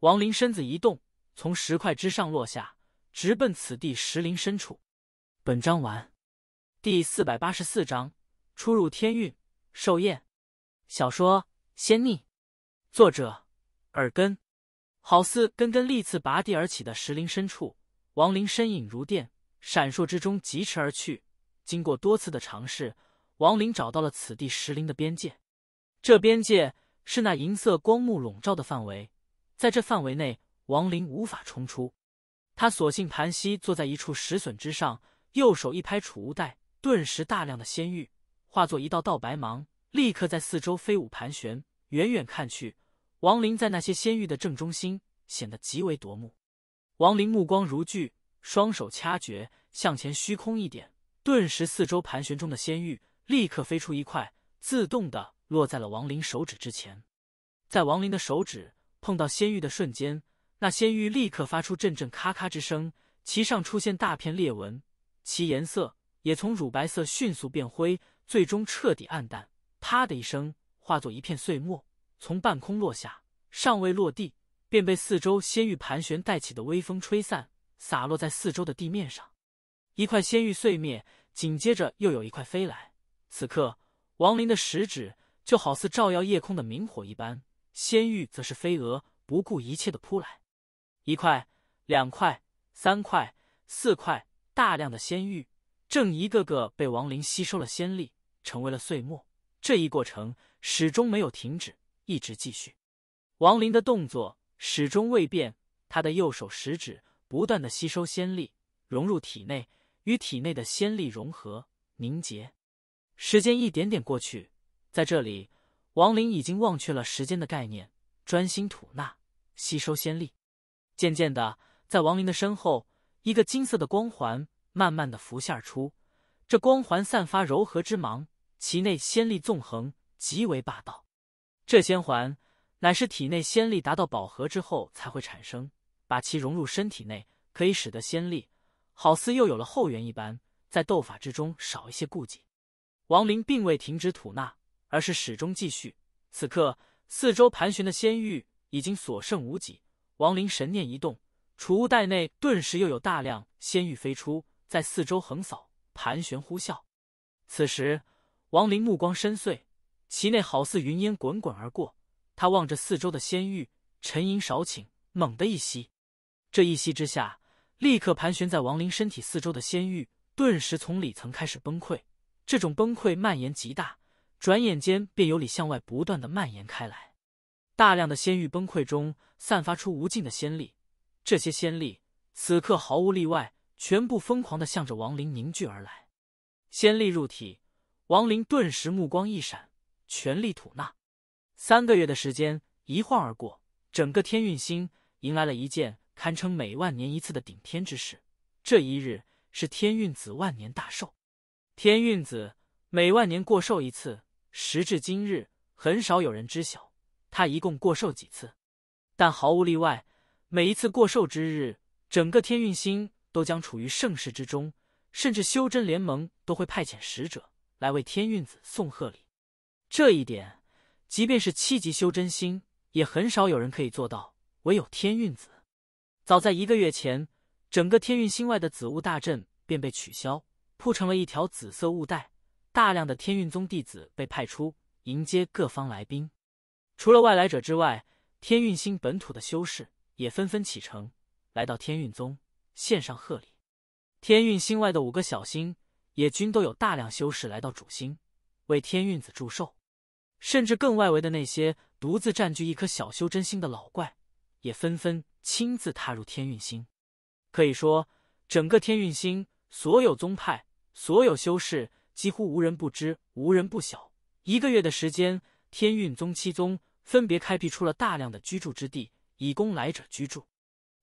A: 王林身子一动。从石块之上落下，直奔此地石林深处。本章完。第四百八十四章：出入天运寿宴。小说《仙逆》，作者：耳根。好似根根利刺拔地而起的石林深处，王林身影如电，闪烁之中疾驰而去。经过多次的尝试，王林找到了此地石林的边界。这边界是那银色光幕笼罩的范围，在这范围内。王林无法冲出，他索性盘膝坐在一处石笋之上，右手一拍储物袋，顿时大量的仙玉化作一道道白芒，立刻在四周飞舞盘旋。远远看去，王林在那些仙玉的正中心，显得极为夺目。王林目光如炬，双手掐诀，向前虚空一点，顿时四周盘旋中的仙玉立刻飞出一块，自动的落在了王林手指之前。在王林的手指碰到仙玉的瞬间。那仙玉立刻发出阵阵咔咔之声，其上出现大片裂纹，其颜色也从乳白色迅速变灰，最终彻底暗淡。啪的一声，化作一片碎末，从半空落下，尚未落地便被四周仙玉盘旋带起的微风吹散，洒落在四周的地面上。一块仙玉碎灭，紧接着又有一块飞来。此刻，王林的食指就好似照耀夜空的明火一般，仙玉则是飞蛾不顾一切的扑来。一块、两块、三块、四块，大量的仙玉正一个个被王林吸收了仙力，成为了碎末。这一过程始终没有停止，一直继续。王林的动作始终未变，他的右手食指不断的吸收仙力，融入体内，与体内的仙力融合凝结。时间一点点过去，在这里，王林已经忘却了时间的概念，专心吐纳吸收仙力。渐渐的，在王林的身后，一个金色的光环慢慢的浮现出。这光环散发柔和之芒，其内仙力纵横，极为霸道。这仙环乃是体内仙力达到饱和之后才会产生，把其融入身体内，可以使得仙力好似又有了后援一般，在斗法之中少一些顾忌。王林并未停止吐纳，而是始终继续。此刻，四周盘旋的仙域已经所剩无几。王林神念一动，储物袋内顿时又有大量仙玉飞出，在四周横扫、盘旋、呼啸。此时，王林目光深邃，其内好似云烟滚滚而过。他望着四周的仙玉，沉吟少顷，猛地一吸。这一吸之下，立刻盘旋在王林身体四周的仙玉顿时从里层开始崩溃，这种崩溃蔓延极大，转眼间便由里向外不断的蔓延开来。大量的仙域崩溃中散发出无尽的仙力，这些仙力此刻毫无例外，全部疯狂的向着王灵凝聚而来。仙力入体，王灵顿时目光一闪，全力吐纳。三个月的时间一晃而过，整个天运星迎来了一件堪称每万年一次的顶天之事。这一日是天运子万年大寿。天运子每万年过寿一次，时至今日，很少有人知晓。他一共过寿几次？但毫无例外，每一次过寿之日，整个天运星都将处于盛世之中，甚至修真联盟都会派遣使者来为天运子送贺礼。这一点，即便是七级修真星，也很少有人可以做到，唯有天运子。早在一个月前，整个天运星外的紫雾大阵便被取消，铺成了一条紫色雾带。大量的天运宗弟子被派出迎接各方来宾。除了外来者之外，天运星本土的修士也纷纷启程，来到天运宗献上贺礼。天运星外的五个小星也均都有大量修士来到主星，为天运子祝寿。甚至更外围的那些独自占据一颗小修真星的老怪，也纷纷亲自踏入天运星。可以说，整个天运星所有宗派、所有修士几乎无人不知、无人不晓。一个月的时间，天运宗七宗。分别开辟出了大量的居住之地，以供来者居住。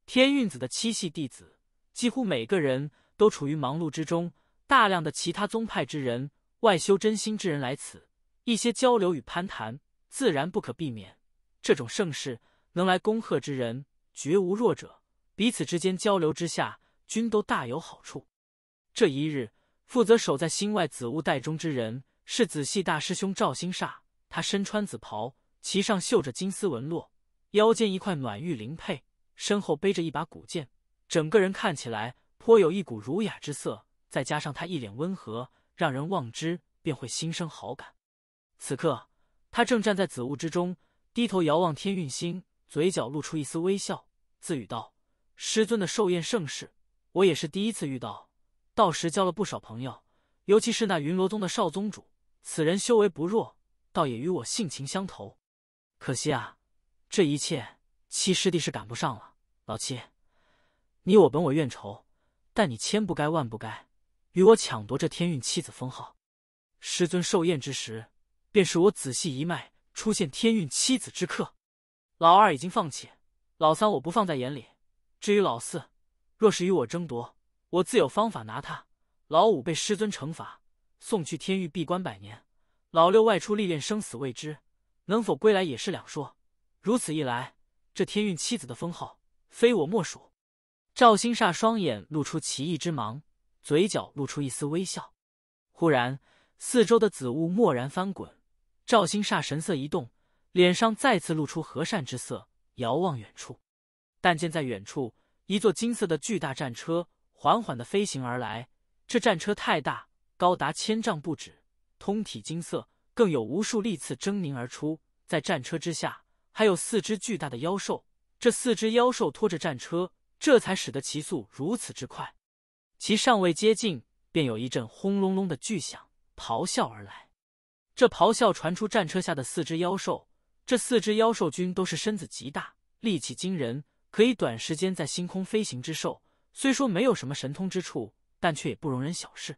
A: 天运子的七系弟子几乎每个人都处于忙碌之中。大量的其他宗派之人、外修真心之人来此，一些交流与攀谈自然不可避免。这种盛世，能来恭贺之人绝无弱者，彼此之间交流之下，均都大有好处。这一日，负责守在心外紫雾袋中之人是子系大师兄赵星煞，他身穿紫袍。其上绣着金丝纹络，腰间一块暖玉灵佩，身后背着一把古剑，整个人看起来颇有一股儒雅之色。再加上他一脸温和，让人望之便会心生好感。此刻他正站在紫雾之中，低头遥望天运星，嘴角露出一丝微笑，自语道：“师尊的寿宴盛世，我也是第一次遇到。到时交了不少朋友，尤其是那云罗宗的少宗主，此人修为不弱，倒也与我性情相投。”可惜啊，这一切七师弟是赶不上了。老七，你我本我怨仇，但你千不该万不该与我抢夺这天运七子封号。师尊寿宴之时，便是我仔细一脉出现天运七子之刻。老二已经放弃，老三我不放在眼里。至于老四，若是与我争夺，我自有方法拿他。老五被师尊惩罚，送去天域闭关百年。老六外出历练，生死未知。能否归来也是两说。如此一来，这天运七子的封号非我莫属。赵星煞双眼露出奇异之芒，嘴角露出一丝微笑。忽然，四周的紫雾蓦然翻滚。赵星煞神色一动，脸上再次露出和善之色，遥望远处。但见在远处，一座金色的巨大战车缓缓的飞行而来。这战车太大，高达千丈不止，通体金色。更有无数利刺狰狞而出，在战车之下还有四只巨大的妖兽，这四只妖兽拖着战车，这才使得其速如此之快。其尚未接近，便有一阵轰隆隆的巨响咆哮而来。这咆哮传出战车下的四只妖兽，这四只妖兽均都是身子极大，力气惊人，可以短时间在星空飞行之兽。虽说没有什么神通之处，但却也不容人小视。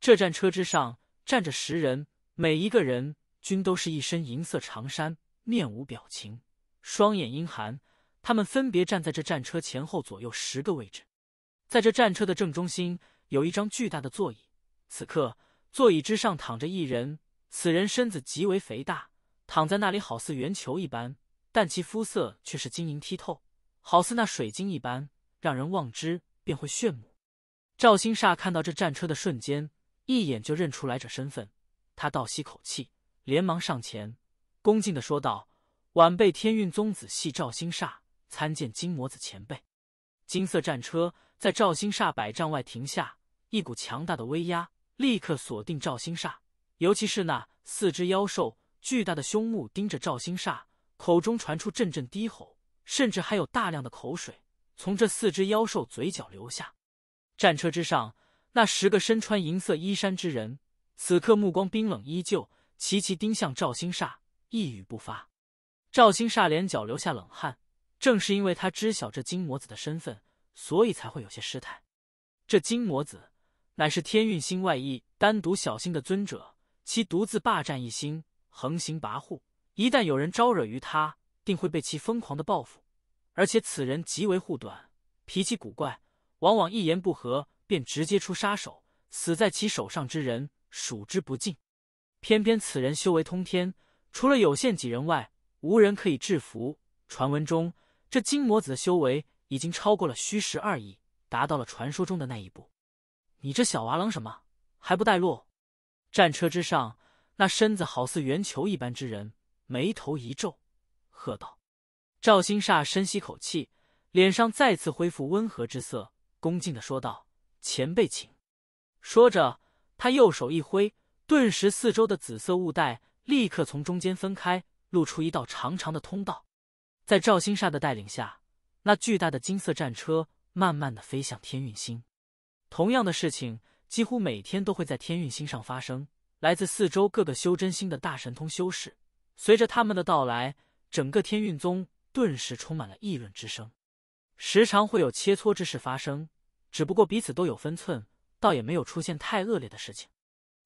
A: 这战车之上站着十人。每一个人均都是一身银色长衫，面无表情，双眼阴寒。他们分别站在这战车前后左右十个位置，在这战车的正中心有一张巨大的座椅，此刻座椅之上躺着一人，此人身子极为肥大，躺在那里好似圆球一般，但其肤色却是晶莹剔透，好似那水晶一般，让人望之便会炫目。赵星煞看到这战车的瞬间，一眼就认出来者身份。他倒吸口气，连忙上前，恭敬的说道：“晚辈天运宗子系赵星煞，参见金魔子前辈。”金色战车在赵星煞百丈外停下，一股强大的威压立刻锁定赵星煞，尤其是那四只妖兽，巨大的胸目盯着赵星煞，口中传出阵阵低吼，甚至还有大量的口水从这四只妖兽嘴角流下。战车之上，那十个身穿银色衣衫之人。此刻目光冰冷依旧，齐齐盯向赵星煞，一语不发。赵星煞脸角流下冷汗，正是因为他知晓这金魔子的身份，所以才会有些失态。这金魔子乃是天运星外翼单独小星的尊者，其独自霸占一星，横行跋扈。一旦有人招惹于他，定会被其疯狂的报复。而且此人极为护短，脾气古怪，往往一言不合便直接出杀手，死在其手上之人。数之不尽，偏偏此人修为通天，除了有限几人外，无人可以制服。传闻中，这金魔子的修为已经超过了虚实二亿，达到了传说中的那一步。你这小娃愣什么？还不带路？战车之上，那身子好似圆球一般之人眉头一皱，喝道：“赵星煞，深吸口气，脸上再次恢复温和之色，恭敬的说道：‘前辈，请。’说着。”他右手一挥，顿时四周的紫色雾带立刻从中间分开，露出一道长长的通道。在赵星煞的带领下，那巨大的金色战车慢慢的飞向天运星。同样的事情几乎每天都会在天运星上发生。来自四周各个修真星的大神通修士，随着他们的到来，整个天运宗顿时充满了议论之声。时常会有切磋之事发生，只不过彼此都有分寸。倒也没有出现太恶劣的事情。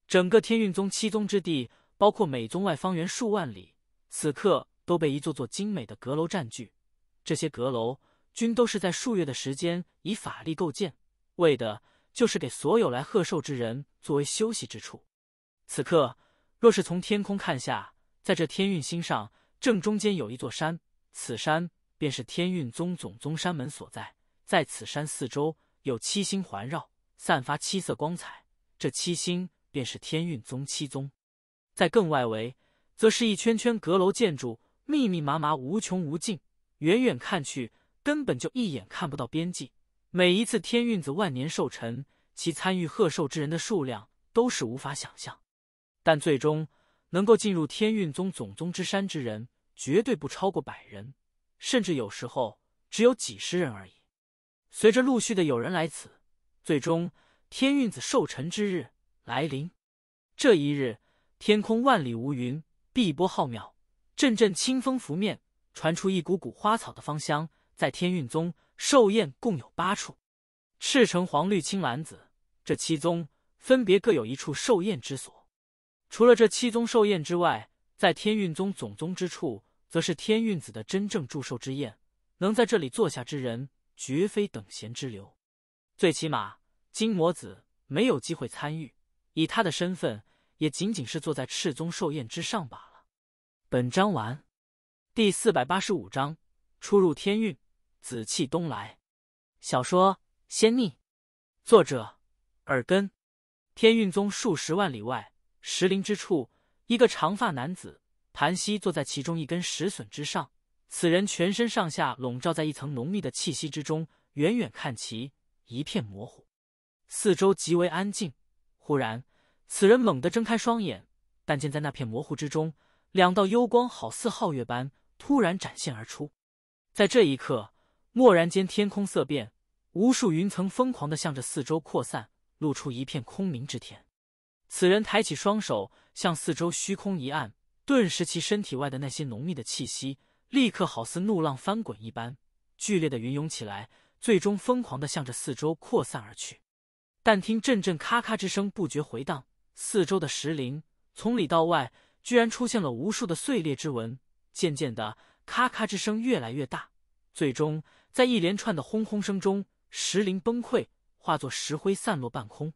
A: 整个天运宗七宗之地，包括每宗外方圆数万里，此刻都被一座座精美的阁楼占据。这些阁楼均都是在数月的时间以法力构建，为的就是给所有来贺寿之人作为休息之处。此刻，若是从天空看下，在这天运星上正中间有一座山，此山便是天运宗总宗山门所在。在此山四周有七星环绕。散发七色光彩，这七星便是天运宗七宗。在更外围，则是一圈圈阁楼建筑，密密麻麻，无穷无尽。远远看去，根本就一眼看不到边际。每一次天运子万年寿辰，其参与贺寿之人的数量都是无法想象。但最终能够进入天运宗总宗之山之人，绝对不超过百人，甚至有时候只有几十人而已。随着陆续的有人来此。最终，天运子寿辰之日来临。这一日，天空万里无云，碧波浩渺，阵阵清风拂面，传出一股股花草的芳香。在天运宗，寿宴共有八处，赤橙黄绿青蓝紫这七宗分别各有一处寿宴之所。除了这七宗寿宴之外，在天运宗总宗之处，则是天运子的真正祝寿之宴。能在这里坐下之人，绝非等闲之流。最起码，金魔子没有机会参与。以他的身份，也仅仅是坐在赤宗寿宴之上罢了。本章完。第四百八十五章：出入天运，紫气东来。小说《仙逆》，作者：耳根。天运宗数十万里外，石林之处，一个长发男子盘膝坐在其中一根石笋之上。此人全身上下笼罩在一层浓密的气息之中，远远看齐。一片模糊，四周极为安静。忽然，此人猛地睁开双眼，但见在那片模糊之中，两道幽光好似皓月般突然展现而出。在这一刻，蓦然间天空色变，无数云层疯狂的向着四周扩散，露出一片空明之天。此人抬起双手，向四周虚空一按，顿时其身体外的那些浓密的气息，立刻好似怒浪翻滚一般，剧烈的云涌起来。最终疯狂地向着四周扩散而去，但听阵阵咔咔之声不绝回荡，四周的石林从里到外居然出现了无数的碎裂之纹。渐渐的，咔咔之声越来越大，最终在一连串的轰轰声中，石林崩溃，化作石灰散落半空。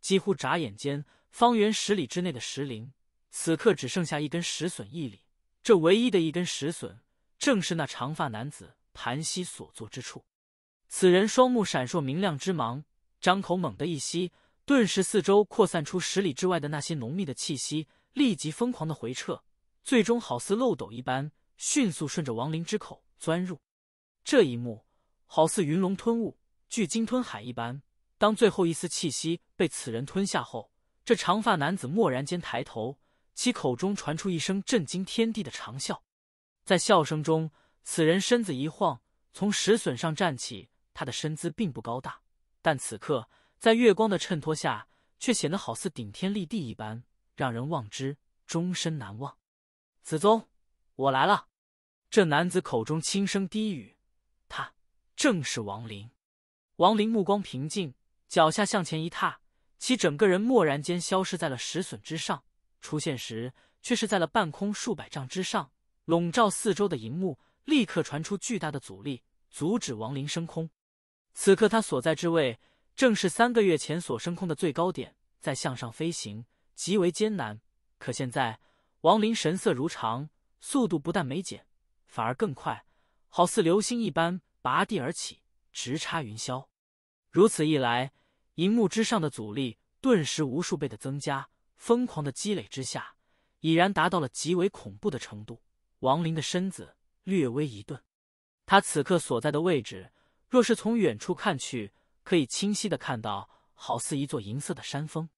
A: 几乎眨眼间，方圆十里之内的石林此刻只剩下一根石笋一里。这唯一的一根石笋，正是那长发男子盘膝所坐之处。此人双目闪烁明亮之芒，张口猛地一吸，顿时四周扩散出十里之外的那些浓密的气息，立即疯狂的回撤，最终好似漏斗一般，迅速顺着亡灵之口钻入。这一幕好似云龙吞雾、巨鲸吞海一般。当最后一丝气息被此人吞下后，这长发男子蓦然间抬头，其口中传出一声震惊天地的长啸。在笑声中，此人身子一晃，从石笋上站起。他的身姿并不高大，但此刻在月光的衬托下，却显得好似顶天立地一般，让人望之终身难忘。子宗，我来了。这男子口中轻声低语，他正是王林。王林目光平静，脚下向前一踏，其整个人蓦然间消失在了石笋之上，出现时却是在了半空数百丈之上。笼罩四周的银幕立刻传出巨大的阻力，阻止王林升空。此刻他所在之位，正是三个月前所升空的最高点，在向上飞行极为艰难。可现在，王林神色如常，速度不但没减，反而更快，好似流星一般拔地而起，直插云霄。如此一来，银幕之上的阻力顿时无数倍的增加，疯狂的积累之下，已然达到了极为恐怖的程度。王林的身子略微一顿，他此刻所在的位置。若是从远处看去，可以清晰的看到，好似一座银色的山峰，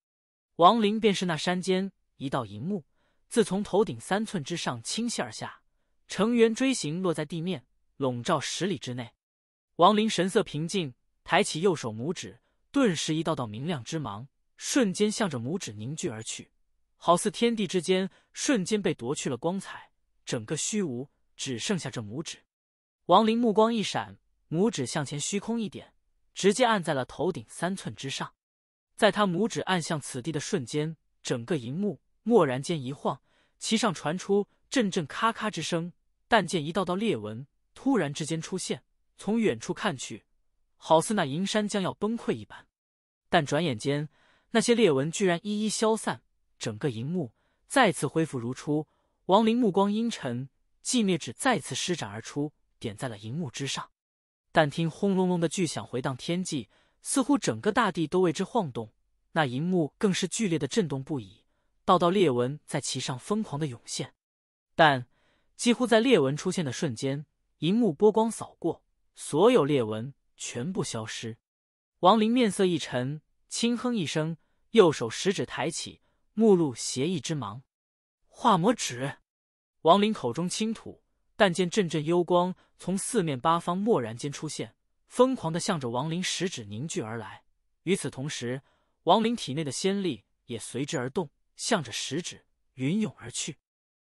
A: 王林便是那山间一道银幕，自从头顶三寸之上倾泻而下，成圆锥形落在地面，笼罩十里之内。王林神色平静，抬起右手拇指，顿时一道道明亮之芒瞬间向着拇指凝聚而去，好似天地之间瞬间被夺去了光彩，整个虚无只剩下这拇指。王林目光一闪。拇指向前虚空一点，直接按在了头顶三寸之上。在他拇指按向此地的瞬间，整个银幕蓦然间一晃，其上传出阵阵咔咔之声。但见一道道裂纹突然之间出现，从远处看去，好似那银山将要崩溃一般。但转眼间，那些裂纹居然一一消散，整个银幕再次恢复如初。王林目光阴沉，寂灭指再次施展而出，点在了银幕之上。但听轰隆隆的巨响回荡天际，似乎整个大地都为之晃动。那银幕更是剧烈的震动不已，道道裂纹在其上疯狂的涌现。但几乎在裂纹出现的瞬间，银幕波光扫过，所有裂纹全部消失。王林面色一沉，轻哼一声，右手食指抬起，目露邪意之芒，化魔指。王林口中轻吐。但见阵阵幽光从四面八方蓦然间出现，疯狂的向着王林食指凝聚而来。与此同时，王林体内的仙力也随之而动，向着食指云涌而去。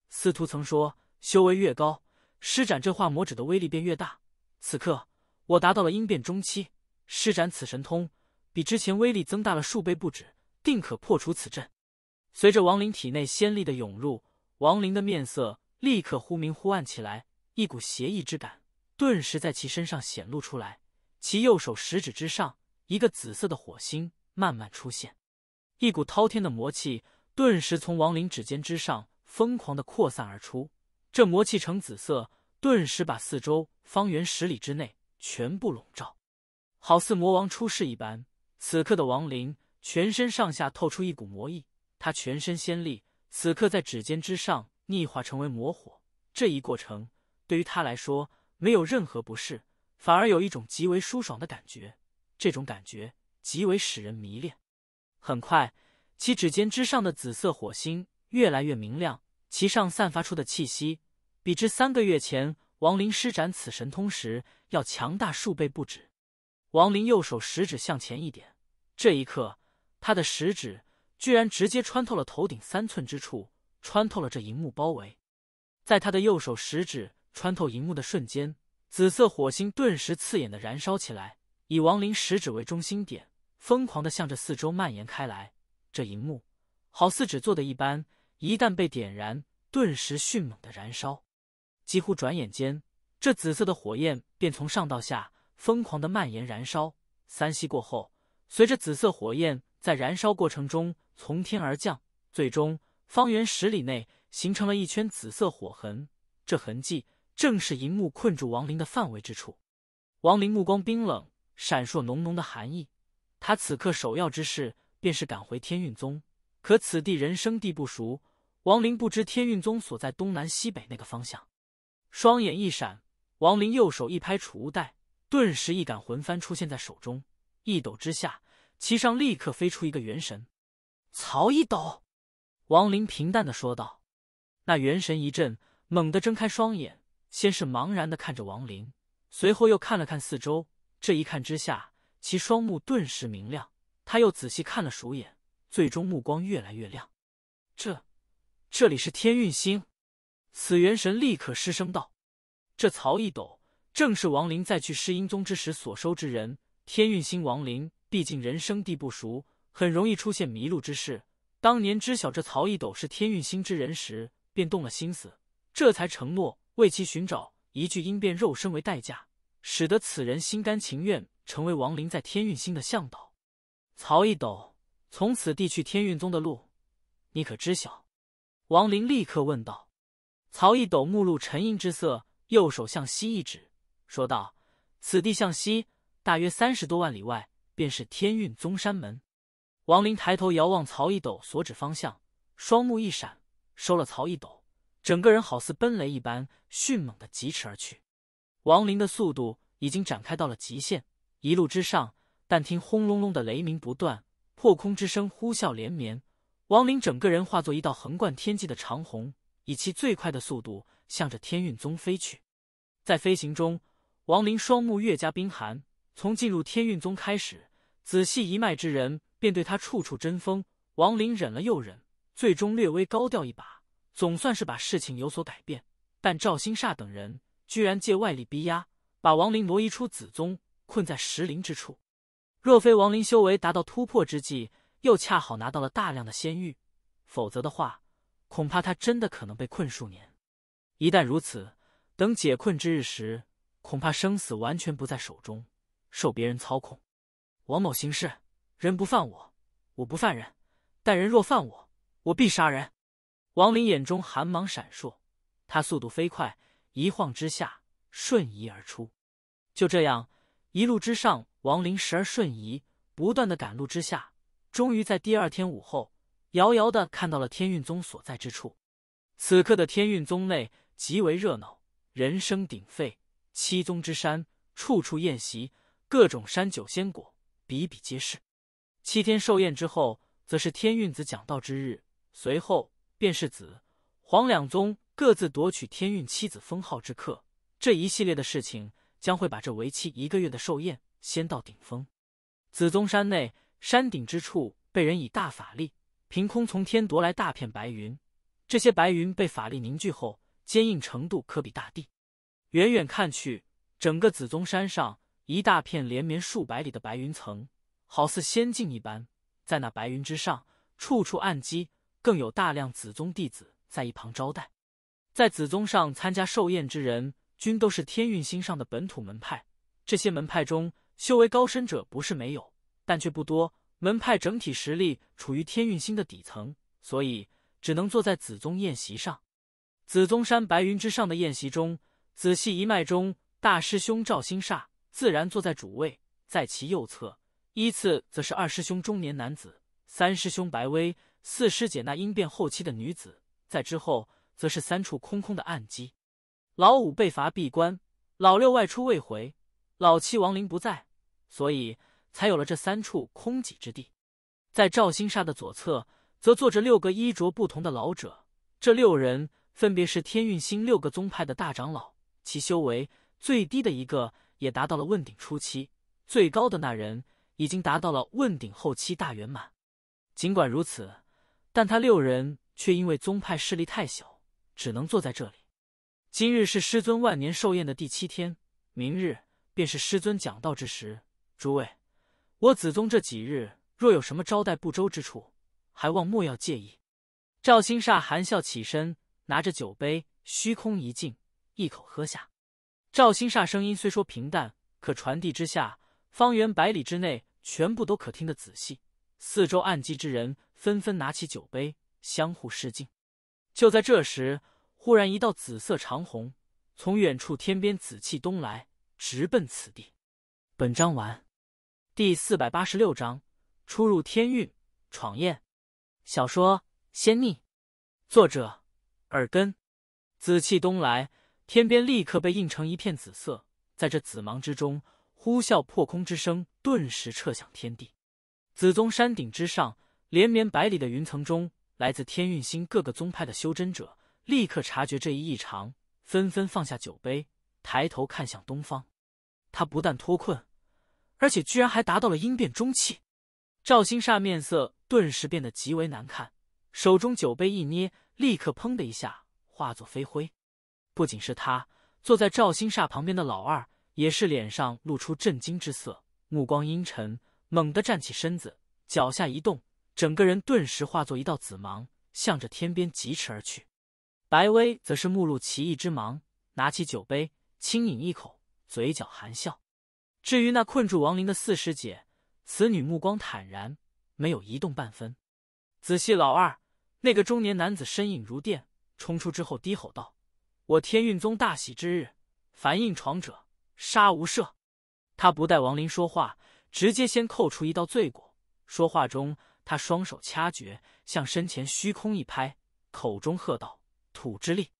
A: 司徒曾说，修为越高，施展这化魔指的威力便越大。此刻我达到了阴变中期，施展此神通，比之前威力增大了数倍不止，定可破除此阵。随着王林体内仙力的涌入，王林的面色。立刻忽明忽暗起来，一股邪异之感顿时在其身上显露出来。其右手食指之上，一个紫色的火星慢慢出现，一股滔天的魔气顿时从王林指尖之上疯狂的扩散而出。这魔气呈紫色，顿时把四周方圆十里之内全部笼罩，好似魔王出世一般。此刻的王林全身上下透出一股魔意，他全身仙力此刻在指尖之上。逆化成为魔火这一过程对于他来说没有任何不适，反而有一种极为舒爽的感觉。这种感觉极为使人迷恋。很快，其指尖之上的紫色火星越来越明亮，其上散发出的气息比之三个月前王林施展此神通时要强大数倍不止。王林右手食指向前一点，这一刻，他的食指居然直接穿透了头顶三寸之处。穿透了这银幕包围，在他的右手食指穿透银幕的瞬间，紫色火星顿时刺眼的燃烧起来，以亡灵食指为中心点，疯狂的向着四周蔓延开来。这银幕好似纸做的一般，一旦被点燃，顿时迅猛的燃烧，几乎转眼间，这紫色的火焰便从上到下疯狂的蔓延燃烧。三息过后，随着紫色火焰在燃烧过程中从天而降，最终。方圆十里内形成了一圈紫色火痕，这痕迹正是银幕困住王林的范围之处。王林目光冰冷，闪烁浓浓的寒意。他此刻首要之事便是赶回天运宗，可此地人生地不熟，王林不知天运宗所在东南西北那个方向。双眼一闪，王林右手一拍储物袋，顿时一杆魂幡出现在手中，一抖之下，其上立刻飞出一个元神。曹一抖。王林平淡的说道：“那元神一震，猛地睁开双眼，先是茫然的看着王林，随后又看了看四周。这一看之下，其双目顿时明亮。他又仔细看了数眼，最终目光越来越亮。这，这里是天运星，此元神立刻失声道：‘这曹一斗正是王林在去世阴宗之时所收之人。’天运星王林毕竟人生地不熟，很容易出现迷路之事。”当年知晓这曹一斗是天运星之人时，便动了心思，这才承诺为其寻找一具阴变肉身为代价，使得此人心甘情愿成为王林在天运星的向导。曹一斗，从此地去天运宗的路，你可知晓？王林立刻问道。曹一斗目露沉吟之色，右手向西一指，说道：“此地向西，大约三十多万里外，便是天运宗山门。”王林抬头遥望曹一斗所指方向，双目一闪，收了曹一斗，整个人好似奔雷一般迅猛的疾驰而去。王林的速度已经展开到了极限，一路之上，但听轰隆隆的雷鸣不断，破空之声呼啸连绵。王林整个人化作一道横贯天际的长虹，以其最快的速度向着天运宗飞去。在飞行中，王林双目越加冰寒。从进入天运宗开始，仔细一脉之人。便对他处处针锋，王林忍了又忍，最终略微高调一把，总算是把事情有所改变。但赵兴煞等人居然借外力逼压，把王林挪移出子宗，困在石林之处。若非王林修为达到突破之际，又恰好拿到了大量的仙玉，否则的话，恐怕他真的可能被困数年。一旦如此，等解困之日时，恐怕生死完全不在手中，受别人操控。王某行事。人不犯我，我不犯人；但人若犯我，我必杀人。王林眼中寒芒闪烁，他速度飞快，一晃之下瞬移而出。就这样，一路之上，王林时而瞬移，不断的赶路之下，终于在第二天午后，遥遥的看到了天运宗所在之处。此刻的天运宗内极为热闹，人声鼎沸，七宗之山处处宴席，各种山酒仙果比比皆是。七天寿宴之后，则是天运子讲道之日，随后便是子、黄两宗各自夺取天运七子封号之刻。这一系列的事情将会把这为期一个月的寿宴掀到顶峰。紫宗山内山顶之处，被人以大法力凭空从天夺来大片白云，这些白云被法力凝聚后，坚硬程度可比大地。远远看去，整个紫宗山上一大片连绵数百里的白云层。好似仙境一般，在那白云之上，处处暗机，更有大量子宗弟子在一旁招待。在子宗上参加寿宴之人，均都是天运星上的本土门派。这些门派中，修为高深者不是没有，但却不多。门派整体实力处于天运星的底层，所以只能坐在子宗宴席上。紫宗山白云之上的宴席中，子系一脉中大师兄赵星煞自然坐在主位，在其右侧。依次则是二师兄中年男子，三师兄白威，四师姐那应变后期的女子，在之后则是三处空空的暗基。老五被罚闭关，老六外出未回，老七亡灵不在，所以才有了这三处空寂之地。在赵星煞的左侧，则坐着六个衣着不同的老者。这六人分别是天运星六个宗派的大长老，其修为最低的一个也达到了问鼎初期，最高的那人。已经达到了问鼎后期大圆满。尽管如此，但他六人却因为宗派势力太小，只能坐在这里。今日是师尊万年寿宴的第七天，明日便是师尊讲道之时。诸位，我子宗这几日若有什么招待不周之处，还望莫要介意。赵新煞含笑起身，拿着酒杯，虚空一敬，一口喝下。赵新煞声音虽说平淡，可传递之下，方圆百里之内。全部都可听得仔细，四周暗寂之人纷纷拿起酒杯，相互示敬。就在这时，忽然一道紫色长虹从远处天边紫气东来，直奔此地。本章完。第四百八十六章：出入天域，闯宴。小说《仙逆》，作者：耳根。紫气东来，天边立刻被映成一片紫色，在这紫芒之中。呼啸破空之声顿时彻响天地，紫宗山顶之上，连绵百里的云层中，来自天运星各个宗派的修真者立刻察觉这一异常，纷纷放下酒杯，抬头看向东方。他不但脱困，而且居然还达到了阴变中期。赵星煞面色顿时变得极为难看，手中酒杯一捏，立刻砰的一下化作飞灰。不仅是他，坐在赵星煞旁边的老二。也是脸上露出震惊之色，目光阴沉，猛地站起身子，脚下一动，整个人顿时化作一道紫芒，向着天边疾驰而去。白薇则是目露奇异之芒，拿起酒杯轻饮一口，嘴角含笑。至于那困住王林的四师姐，此女目光坦然，没有移动半分。仔细老二，那个中年男子身影如电，冲出之后低吼道：“我天运宗大喜之日，凡硬闯者！”杀无赦！他不待王林说话，直接先扣除一道罪过。说话中，他双手掐诀，向身前虚空一拍，口中喝道：“土之力！”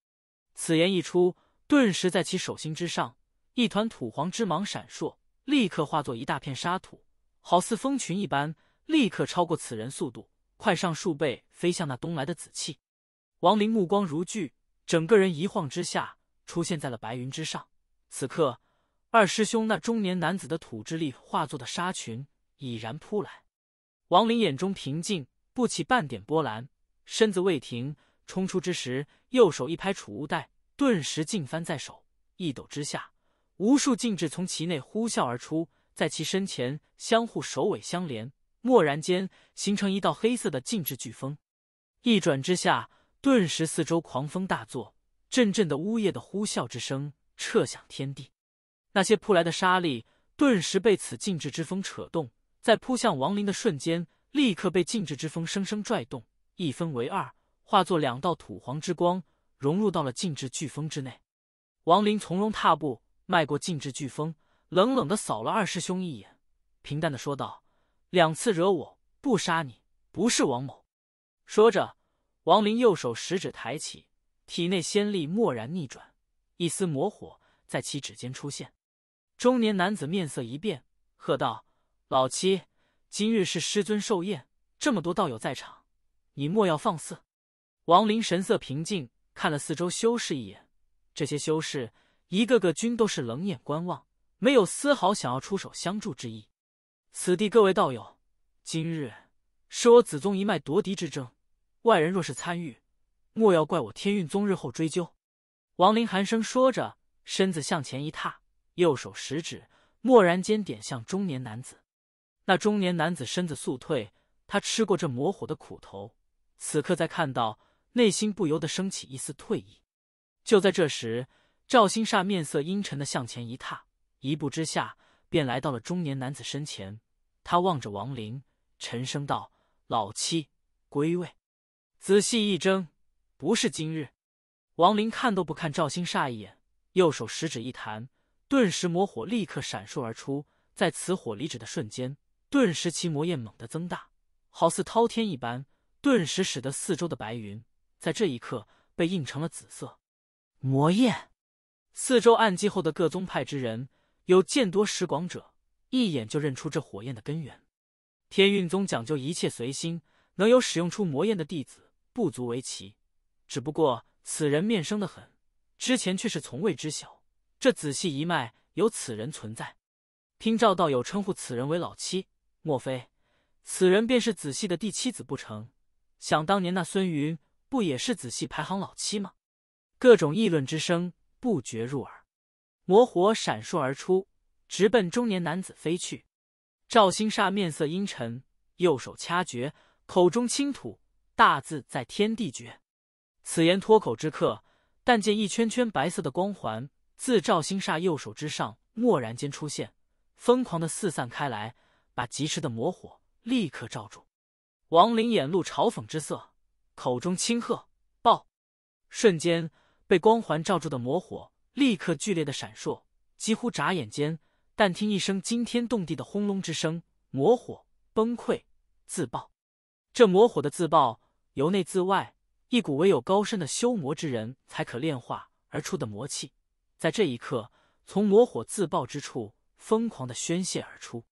A: 此言一出，顿时在其手心之上，一团土黄之芒闪烁，立刻化作一大片沙土，好似蜂群一般，立刻超过此人速度，快上数倍，飞向那东来的紫气。王林目光如炬，整个人一晃之下，出现在了白云之上。此刻。二师兄，那中年男子的土之力化作的沙群已然扑来。王林眼中平静，不起半点波澜，身子未停，冲出之时，右手一拍储物袋，顿时劲翻在手，一抖之下，无数禁制从其内呼啸而出，在其身前相互首尾相连，蓦然间形成一道黑色的禁制飓风。一转之下，顿时四周狂风大作，阵阵的呜咽的呼啸之声彻响天地。那些扑来的沙粒顿时被此静制之风扯动，在扑向王林的瞬间，立刻被静制之风生生拽动，一分为二，化作两道土黄之光，融入到了静制飓风之内。王林从容踏步，迈过静制飓风，冷冷的扫了二师兄一眼，平淡的说道：“两次惹我，不杀你，不是王某。”说着，王林右手食指抬起，体内仙力蓦然逆转，一丝魔火在其指尖出现。中年男子面色一变，喝道：“老七，今日是师尊寿宴，这么多道友在场，你莫要放肆。”王林神色平静，看了四周修士一眼，这些修士一个个均都是冷眼观望，没有丝毫想要出手相助之意。此地各位道友，今日是我子宗一脉夺嫡之争，外人若是参与，莫要怪我天运宗日后追究。”王林寒声说着，身子向前一踏。右手食指蓦然间点向中年男子，那中年男子身子速退，他吃过这魔火的苦头，此刻再看到，内心不由得升起一丝退意。就在这时，赵兴煞面色阴沉的向前一踏，一步之下便来到了中年男子身前，他望着王林，沉声道：“老七归位。”仔细一睁，不是今日。王林看都不看赵兴煞一眼，右手食指一弹。顿时，魔火立刻闪烁而出。在此火离指的瞬间，顿时其魔焰猛地增大，好似滔天一般，顿时使得四周的白云在这一刻被映成了紫色。魔焰，四周暗寂后的各宗派之人，有见多识广者，一眼就认出这火焰的根源。天运宗讲究一切随心，能有使用出魔焰的弟子不足为奇。只不过此人面生的很，之前却是从未知晓。这仔细一脉有此人存在，听赵道友称呼此人为老七，莫非此人便是仔细的第七子不成？想当年那孙云不也是仔细排行老七吗？各种议论之声不绝入耳，魔火闪烁而出，直奔中年男子飞去。赵星煞面色阴沉，右手掐诀，口中轻吐大字：“在天地诀。”此言脱口之刻，但见一圈圈白色的光环。自赵星煞右手之上蓦然间出现，疯狂的四散开来，把疾驰的魔火立刻罩住。王林眼露嘲讽之色，口中轻喝：“爆！”瞬间，被光环罩住的魔火立刻剧烈的闪烁，几乎眨眼间，但听一声惊天动地的轰隆之声，魔火崩溃自爆。这魔火的自爆，由内自外，一股唯有高深的修魔之人才可炼化而出的魔气。在这一刻，从魔火自爆之处疯狂的宣泄而出，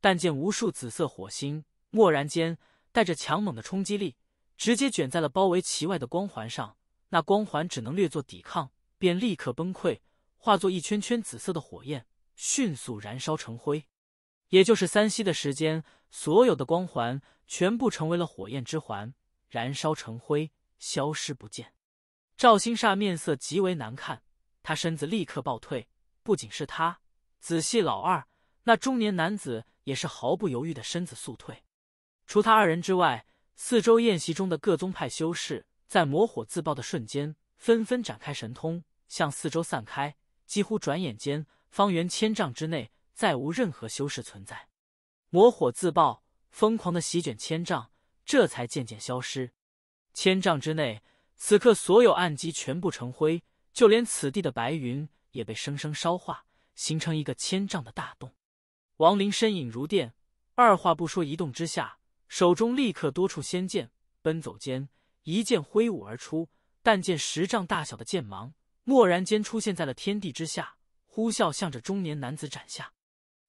A: 但见无数紫色火星蓦然间带着强猛的冲击力，直接卷在了包围其外的光环上。那光环只能略作抵抗，便立刻崩溃，化作一圈圈紫色的火焰，迅速燃烧成灰。也就是三息的时间，所有的光环全部成为了火焰之环，燃烧成灰，消失不见。赵星煞面色极为难看。他身子立刻暴退，不仅是他，仔细老二那中年男子也是毫不犹豫的身子速退。除他二人之外，四周宴席中的各宗派修士，在魔火自爆的瞬间，纷纷展开神通，向四周散开。几乎转眼间，方圆千丈之内再无任何修士存在。魔火自爆，疯狂的席卷千丈，这才渐渐消失。千丈之内，此刻所有暗机全部成灰。就连此地的白云也被生生烧化，形成一个千丈的大洞。王林身影如电，二话不说，一动之下，手中立刻多处仙剑。奔走间，一剑挥舞而出，但见十丈大小的剑芒蓦然间出现在了天地之下，呼啸向着中年男子斩下。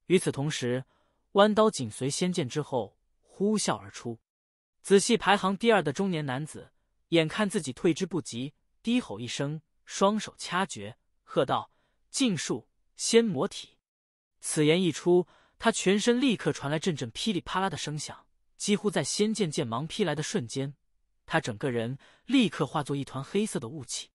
A: 与此同时，弯刀紧随仙剑之后呼啸而出。仔细排行第二的中年男子眼看自己退之不及，低吼一声。双手掐诀，喝道：“禁术仙魔体！”此言一出，他全身立刻传来阵阵噼里啪啦的声响。几乎在仙剑剑芒劈来的瞬间，他整个人立刻化作一团黑色的雾气。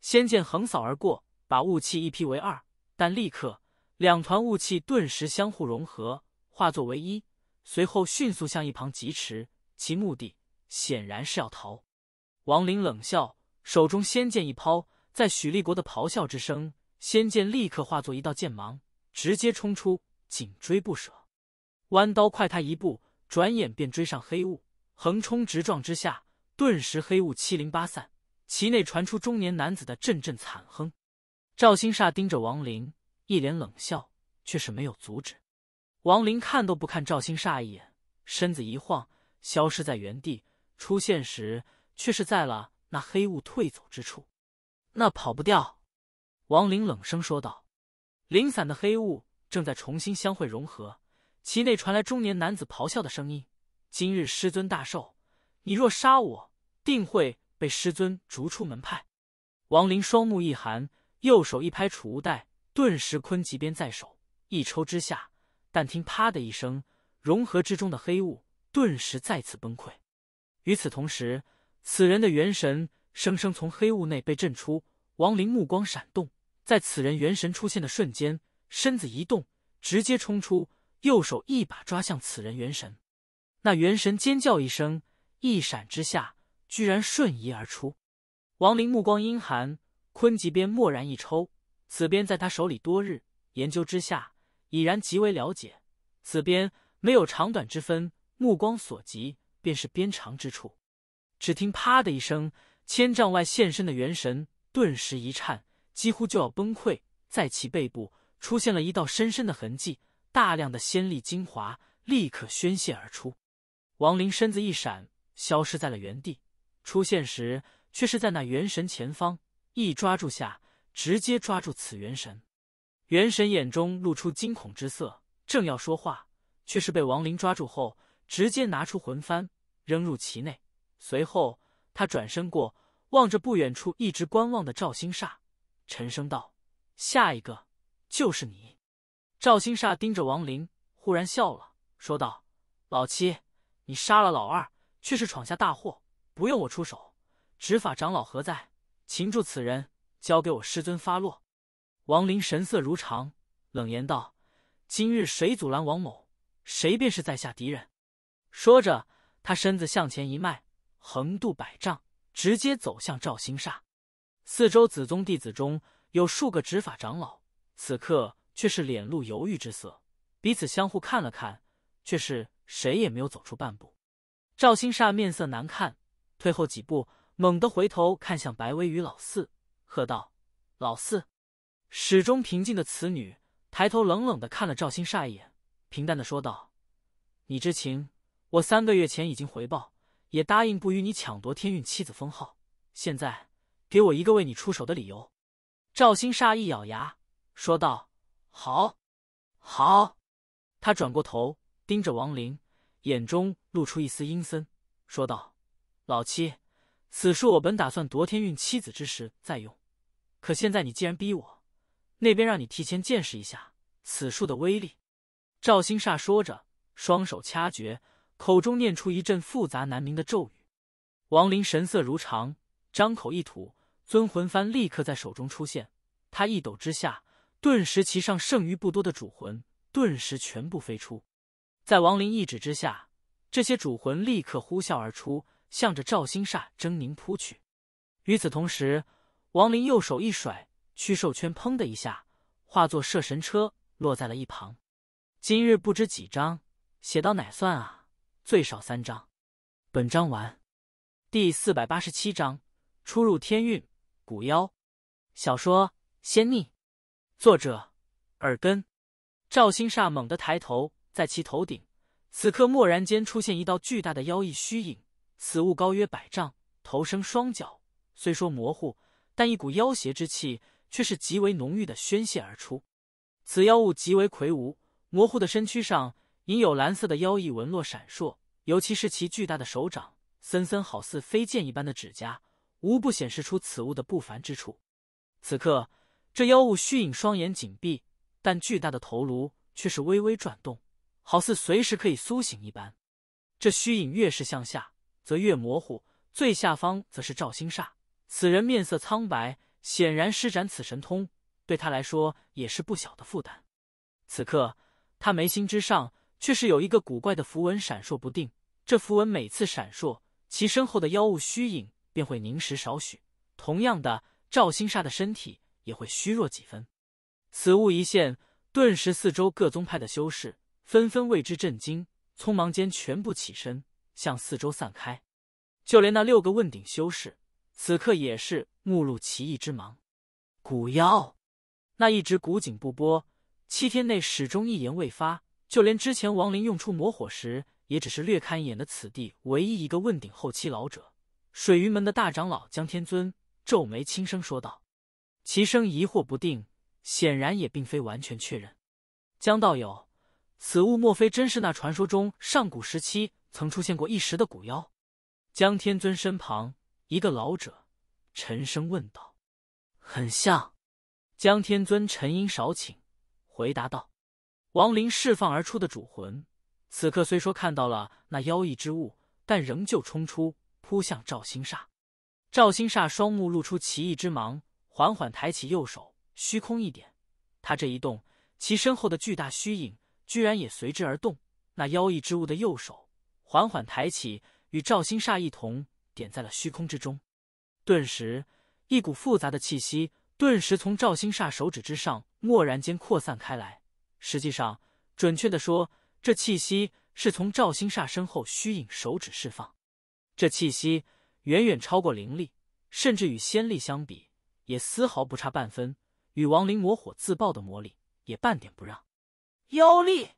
A: 仙剑横扫而过，把雾气一劈为二，但立刻两团雾气顿时相互融合，化作为一，随后迅速向一旁疾驰。其目的显然是要逃。王林冷笑，手中仙剑一抛。在许立国的咆哮之声，仙剑立刻化作一道剑芒，直接冲出，紧追不舍。弯刀快他一步，转眼便追上黑雾，横冲直撞之下，顿时黑雾七零八散。其内传出中年男子的阵阵惨哼。赵兴煞盯着王林，一脸冷笑，却是没有阻止。王林看都不看赵兴煞一眼，身子一晃，消失在原地。出现时，却是在了那黑雾退走之处。那跑不掉！”王林冷声说道。零散的黑雾正在重新相会融合，其内传来中年男子咆哮的声音：“今日师尊大寿，你若杀我，定会被师尊逐出门派。”王林双目一寒，右手一拍储物袋，顿时坤极鞭在手，一抽之下，但听“啪”的一声，融合之中的黑雾顿时再次崩溃。与此同时，此人的元神。生生从黑雾内被震出，王林目光闪动，在此人元神出现的瞬间，身子一动，直接冲出，右手一把抓向此人元神。那元神尖叫一声，一闪之下，居然瞬移而出。王林目光阴寒，昆极鞭蓦然一抽，此鞭在他手里多日，研究之下已然极为了解。此鞭没有长短之分，目光所及便是鞭长之处。只听啪的一声。千丈外现身的元神顿时一颤，几乎就要崩溃，在其背部出现了一道深深的痕迹，大量的仙力精华立刻宣泄而出。王林身子一闪，消失在了原地，出现时却是在那元神前方，一抓住下，直接抓住此元神。元神眼中露出惊恐之色，正要说话，却是被王林抓住后，直接拿出魂幡，扔入其内，随后。他转身过，望着不远处一直观望的赵星煞，沉声道：“下一个就是你。”赵星煞盯着王林，忽然笑了，说道：“老七，你杀了老二，却是闯下大祸，不用我出手，执法长老何在？擒住此人，交给我师尊发落。”王林神色如常，冷言道：“今日谁阻拦王某，谁便是在下敌人。”说着，他身子向前一迈。横渡百丈，直接走向赵兴煞。四周子宗弟子中有数个执法长老，此刻却是脸露犹豫之色，彼此相互看了看，却是谁也没有走出半步。赵兴煞面色难看，退后几步，猛地回头看向白薇与老四，喝道：“老四！”始终平静的此女抬头冷冷的看了赵兴煞一眼，平淡的说道：“你之情，我三个月前已经回报。”也答应不与你抢夺天运妻子封号。现在，给我一个为你出手的理由。”赵星煞一咬牙说道：“好，好。”他转过头盯着王林，眼中露出一丝阴森，说道：“老七，此术我本打算夺天运妻子之时再用，可现在你既然逼我，那边让你提前见识一下此术的威力。”赵星煞说着，双手掐诀。口中念出一阵复杂难明的咒语，王林神色如常，张口一吐，尊魂幡立刻在手中出现。他一抖之下，顿时其上剩余不多的主魂顿时全部飞出。在王林一指之下，这些主魂立刻呼啸而出，向着赵星煞狰狞扑去。与此同时，王林右手一甩，驱兽圈砰的一下化作射神车，落在了一旁。今日不知几章，写到哪算啊？最少三章，本章完。第四百八十七章：出入天运古妖。小说《仙逆》，作者：耳根。赵星煞猛地抬头，在其头顶，此刻蓦然间出现一道巨大的妖异虚影。此物高约百丈，头生双脚，虽说模糊，但一股妖邪之气却是极为浓郁的宣泄而出。此妖物极为魁梧，模糊的身躯上。隐有蓝色的妖异纹络闪烁，尤其是其巨大的手掌，森森好似飞剑一般的指甲，无不显示出此物的不凡之处。此刻，这妖物虚影双眼紧闭，但巨大的头颅却是微微转动，好似随时可以苏醒一般。这虚影越是向下，则越模糊，最下方则是赵星煞。此人面色苍白，显然施展此神通对他来说也是不小的负担。此刻，他眉心之上。却是有一个古怪的符文闪烁不定，这符文每次闪烁，其身后的妖物虚影便会凝实少许，同样的，赵星煞的身体也会虚弱几分。此物一现，顿时四周各宗派的修士纷纷为之震惊，匆忙间全部起身向四周散开。就连那六个问鼎修士，此刻也是目露奇异之芒。古妖，那一直古井不波，七天内始终一言未发。就连之前王林用出魔火时，也只是略看一眼的。此地唯一一个问鼎后期老者，水云门的大长老江天尊皱眉轻声说道：“齐声疑惑不定，显然也并非完全确认。”江道友，此物莫非真是那传说中上古时期曾出现过一时的古妖？”江天尊身旁一个老者沉声问道：“很像。”江天尊沉吟少顷，回答道。亡灵释放而出的主魂，此刻虽说看到了那妖异之物，但仍旧冲出扑向赵星煞。赵星煞双目露出奇异之芒，缓缓抬起右手，虚空一点。他这一动，其身后的巨大虚影居然也随之而动。那妖异之物的右手缓缓抬起，与赵星煞一同点在了虚空之中。顿时，一股复杂的气息顿时从赵星煞手指之上蓦然间扩散开来。实际上，准确的说，这气息是从赵星煞身后虚影手指释放。这气息远远超过灵力，甚至与仙力相比也丝毫不差半分，与亡灵魔火自爆的魔力也半点不让。妖力！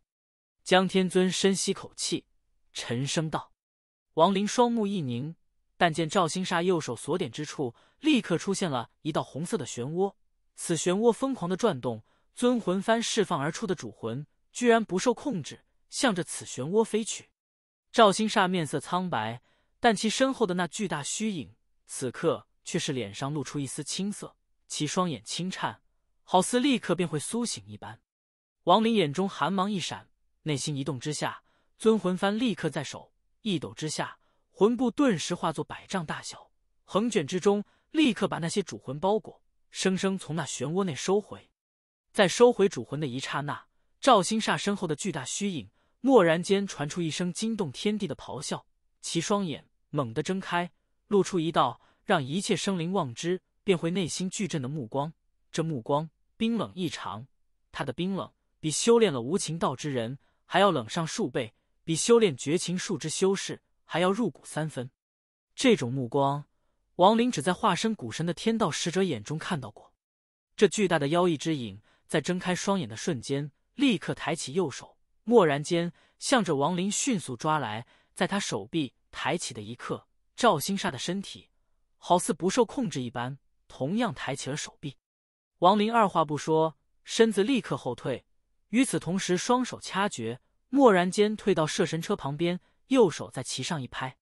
A: 江天尊深吸口气，沉声道。王林双目一凝，但见赵星煞右手所点之处，立刻出现了一道红色的漩涡，此漩涡疯狂的转动。尊魂幡释放而出的主魂，居然不受控制，向着此漩涡飞去。赵星煞面色苍白，但其身后的那巨大虚影，此刻却是脸上露出一丝青色，其双眼轻颤，好似立刻便会苏醒一般。王林眼中寒芒一闪，内心一动之下，尊魂幡立刻在手，一抖之下，魂布顿时化作百丈大小，横卷之中，立刻把那些主魂包裹，生生从那漩涡内收回。在收回主魂的一刹那，赵星煞身后的巨大虚影蓦然间传出一声惊动天地的咆哮，其双眼猛地睁开，露出一道让一切生灵望之便会内心巨震的目光。这目光冰冷异常，他的冰冷比修炼了无情道之人还要冷上数倍，比修炼绝情术之修士还要入骨三分。这种目光，王林只在化身古神的天道使者眼中看到过。这巨大的妖异之影。在睁开双眼的瞬间，立刻抬起右手，蓦然间向着王林迅速抓来。在他手臂抬起的一刻，赵星煞的身体好似不受控制一般，同样抬起了手臂。王林二话不说，身子立刻后退，与此同时，双手掐诀，蓦然间退到摄神车旁边，右手在其上一拍，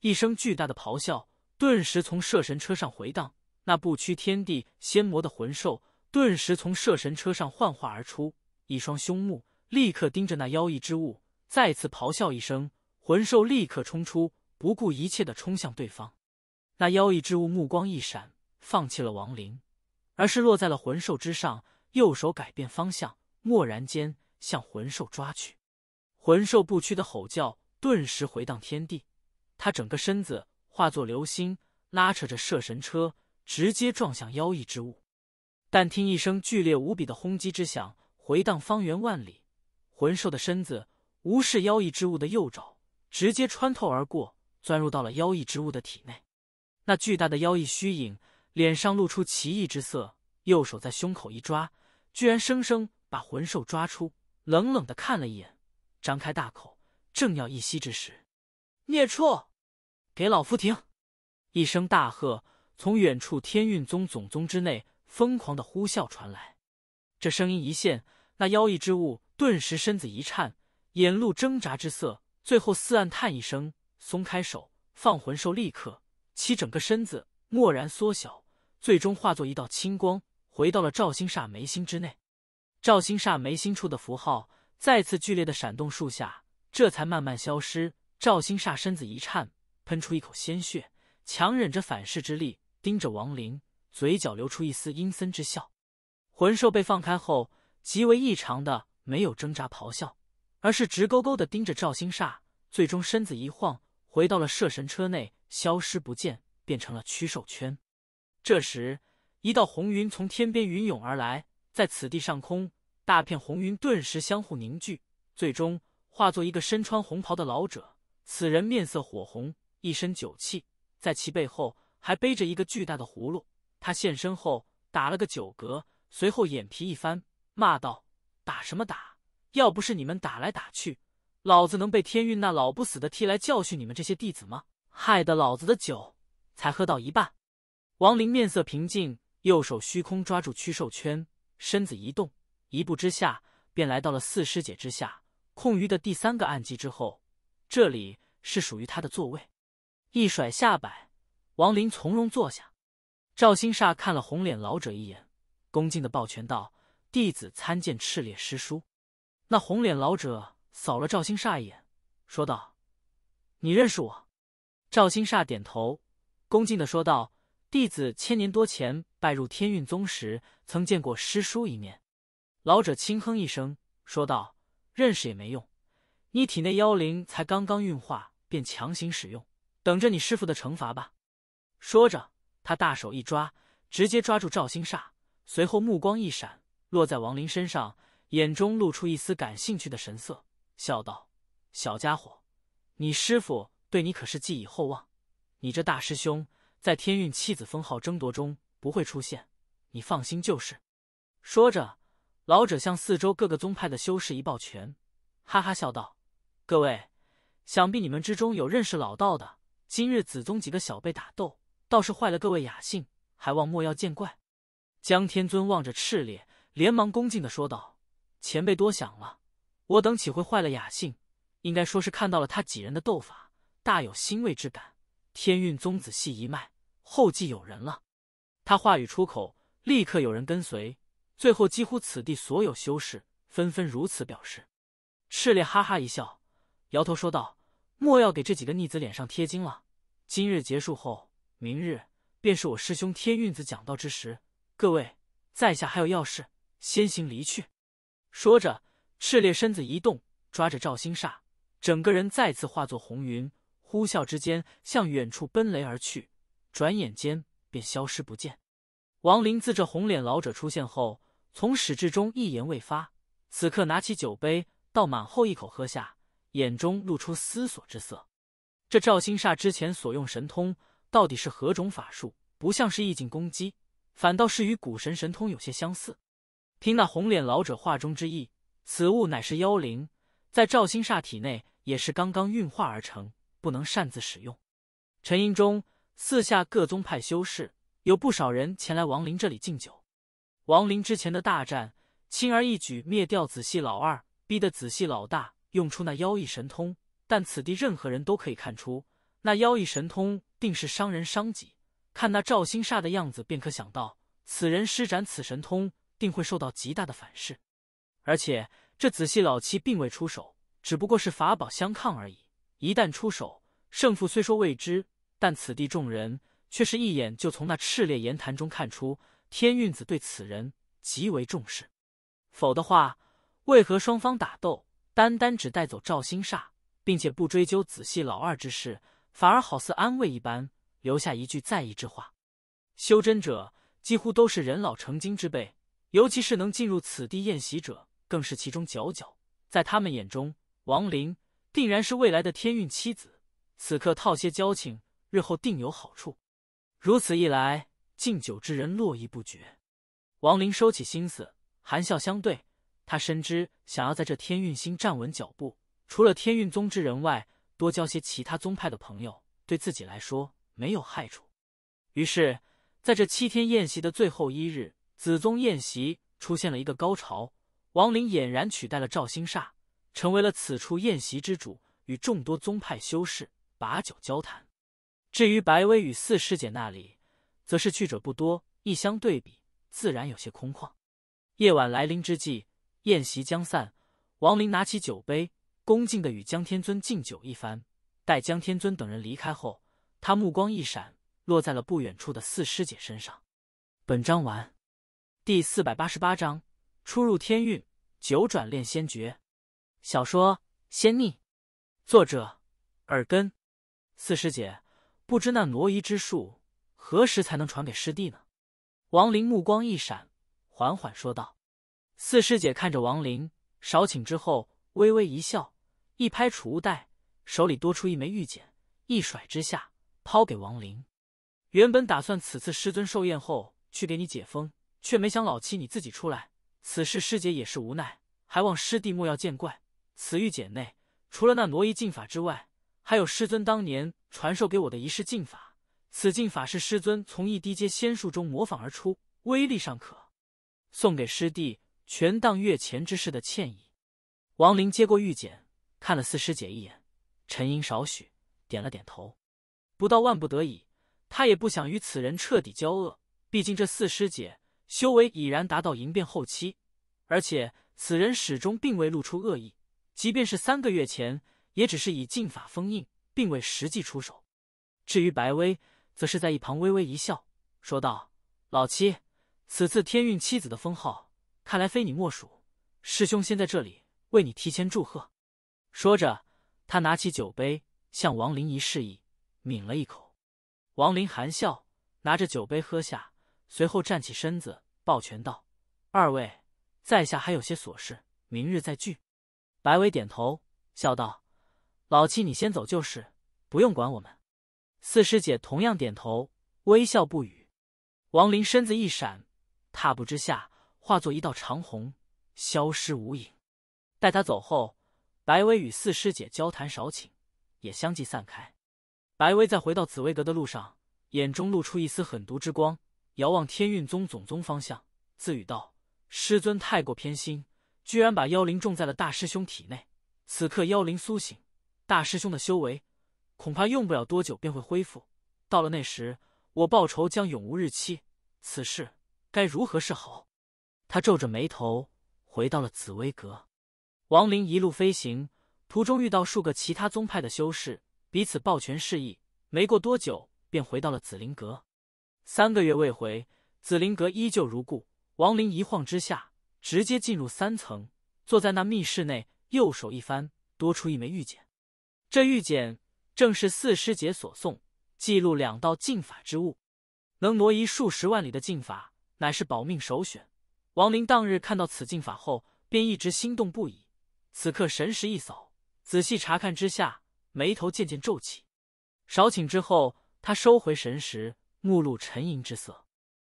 A: 一声巨大的咆哮顿时从摄神车上回荡。那不屈天地仙魔的魂兽。顿时从摄神车上幻化而出，一双凶目立刻盯着那妖异之物，再次咆哮一声，魂兽立刻冲出，不顾一切的冲向对方。那妖异之物目光一闪，放弃了亡灵，而是落在了魂兽之上，右手改变方向，蓦然间向魂兽抓去。魂兽不屈的吼叫顿时回荡天地，他整个身子化作流星，拉扯着摄神车，直接撞向妖异之物。但听一声剧烈无比的轰击之响，回荡方圆万里。魂兽的身子无视妖异之物的右爪，直接穿透而过，钻入到了妖异之物的体内。那巨大的妖异虚影脸上露出奇异之色，右手在胸口一抓，居然生生把魂兽抓出，冷冷的看了一眼，张开大口，正要一吸之时，孽畜，给老夫停！一声大喝，从远处天运宗总宗之内。疯狂的呼啸传来，这声音一现，那妖异之物顿时身子一颤，眼露挣扎之色，最后似暗叹一声，松开手，放魂兽立刻其整个身子蓦然缩小，最终化作一道青光，回到了赵星煞眉心之内。赵星煞眉心处的符号再次剧烈的闪动数下，这才慢慢消失。赵星煞身子一颤，喷出一口鲜血，强忍着反噬之力，盯着王林。嘴角流出一丝阴森之笑，魂兽被放开后，极为异常的没有挣扎咆哮，而是直勾勾的盯着赵星煞，最终身子一晃，回到了摄神车内，消失不见，变成了驱兽圈。这时，一道红云从天边云涌而来，在此地上空，大片红云顿时相互凝聚，最终化作一个身穿红袍的老者。此人面色火红，一身酒气，在其背后还背着一个巨大的葫芦。他现身后，打了个酒嗝，随后眼皮一翻，骂道：“打什么打？要不是你们打来打去，老子能被天运那老不死的踢来教训你们这些弟子吗？害得老子的酒才喝到一半。”王林面色平静，右手虚空抓住驱兽圈，身子一动，一步之下便来到了四师姐之下空余的第三个暗级之后，这里是属于他的座位。一甩下摆，王林从容坐下。赵星煞看了红脸老者一眼，恭敬的抱拳道：“弟子参见赤烈师叔。”那红脸老者扫了赵星煞一眼，说道：“你认识我？”赵星煞点头，恭敬的说道：“弟子千年多前拜入天运宗时，曾见过师叔一面。”老者轻哼一声，说道：“认识也没用，你体内妖灵才刚刚运化，便强行使用，等着你师父的惩罚吧。”说着。他大手一抓，直接抓住赵星煞，随后目光一闪，落在王林身上，眼中露出一丝感兴趣的神色，笑道：“小家伙，你师父对你可是寄以厚望。你这大师兄在天运七子封号争夺中不会出现，你放心就是。”说着，老者向四周各个宗派的修士一抱拳，哈哈笑道：“各位，想必你们之中有认识老道的。今日子宗几个小辈打斗。”倒是坏了各位雅兴，还望莫要见怪。江天尊望着赤烈，连忙恭敬的说道：“前辈多想了，我等岂会坏了雅兴？应该说是看到了他几人的斗法，大有欣慰之感。天运宗子系一脉后继有人了。”他话语出口，立刻有人跟随，最后几乎此地所有修士纷纷如此表示。赤烈哈哈一笑，摇头说道：“莫要给这几个逆子脸上贴金了。今日结束后。”明日便是我师兄天运子讲道之时，各位，在下还有要事，先行离去。说着，赤烈身子一动，抓着赵星煞，整个人再次化作红云，呼啸之间向远处奔雷而去，转眼间便消失不见。王林自这红脸老者出现后，从始至终一言未发，此刻拿起酒杯，倒满后一口喝下，眼中露出思索之色。这赵星煞之前所用神通。到底是何种法术？不像是意境攻击，反倒是与古神神通有些相似。听那红脸老者话中之意，此物乃是妖灵，在赵星煞体内也是刚刚运化而成，不能擅自使用。沉吟中，四下各宗派修士有不少人前来王林这里敬酒。王林之前的大战，轻而易举灭掉子系老二，逼得子系老大用出那妖异神通，但此地任何人都可以看出，那妖异神通。定是伤人伤己。看那赵星煞的样子，便可想到此人施展此神通，定会受到极大的反噬。而且这子系老七并未出手，只不过是法宝相抗而已。一旦出手，胜负虽说未知，但此地众人却是一眼就从那炽烈言谈中看出，天运子对此人极为重视。否的话，为何双方打斗，单单只带走赵星煞，并且不追究子系老二之事？反而好似安慰一般，留下一句在意之话。修真者几乎都是人老成精之辈，尤其是能进入此地宴席者，更是其中佼佼。在他们眼中，王林定然是未来的天运妻子。此刻套些交情，日后定有好处。如此一来，敬酒之人络绎不绝。王林收起心思，含笑相对。他深知，想要在这天运星站稳脚步，除了天运宗之人外，多交些其他宗派的朋友，对自己来说没有害处。于是，在这七天宴席的最后一日，子宗宴席出现了一个高潮，王林俨然取代了赵星煞，成为了此处宴席之主，与众多宗派修士把酒交谈。至于白薇与四师姐那里，则是去者不多，一相对比，自然有些空旷。夜晚来临之际，宴席将散，王林拿起酒杯。恭敬的与江天尊敬酒一番，待江天尊等人离开后，他目光一闪，落在了不远处的四师姐身上。本章完。第四百八十八章出入天运九转炼仙诀。小说《仙逆》，作者：耳根。四师姐，不知那挪移之术何时才能传给师弟呢？王林目光一闪，缓缓说道：“四师姐，看着王林，少顷之后，微微一笑。”一拍储物袋，手里多出一枚玉简，一甩之下抛给王林。原本打算此次师尊寿宴后去给你解封，却没想老七你自己出来。此事师姐也是无奈，还望师弟莫要见怪。此玉简内除了那挪移禁法之外，还有师尊当年传授给我的一式禁法。此禁法是师尊从一低阶仙术中模仿而出，威力尚可，送给师弟，全当月前之事的歉意。王林接过玉简。看了四师姐一眼，沉吟少许，点了点头。不到万不得已，他也不想与此人彻底交恶。毕竟这四师姐修为已然达到银变后期，而且此人始终并未露出恶意，即便是三个月前，也只是以禁法封印，并未实际出手。至于白薇，则是在一旁微微一笑，说道：“老七，此次天运妻子的封号，看来非你莫属。师兄先在这里为你提前祝贺。”说着，他拿起酒杯向王林一示意，抿了一口。王林含笑，拿着酒杯喝下，随后站起身子，抱拳道：“二位，在下还有些琐事，明日再聚。”白薇点头，笑道：“老七，你先走就是，不用管我们。”四师姐同样点头，微笑不语。王林身子一闪，踏步之下，化作一道长虹，消失无影。待他走后。白薇与四师姐交谈少顷，也相继散开。白薇在回到紫薇阁的路上，眼中露出一丝狠毒之光，遥望天运宗总宗方向，自语道：“师尊太过偏心，居然把妖灵种在了大师兄体内。此刻妖灵苏醒，大师兄的修为恐怕用不了多久便会恢复。到了那时，我报仇将永无日期。此事该如何是好？”他皱着眉头回到了紫薇阁。王林一路飞行，途中遇到数个其他宗派的修士，彼此抱拳示意。没过多久，便回到了紫菱阁。三个月未回，紫菱阁依旧如故。王林一晃之下，直接进入三层，坐在那密室内，右手一翻，多出一枚玉简。这玉简正是四师姐所送，记录两道禁法之物，能挪移数十万里的禁法，乃是保命首选。王林当日看到此禁法后，便一直心动不已。此刻神识一扫，仔细查看之下，眉头渐渐皱起。少顷之后，他收回神识，目露沉吟之色。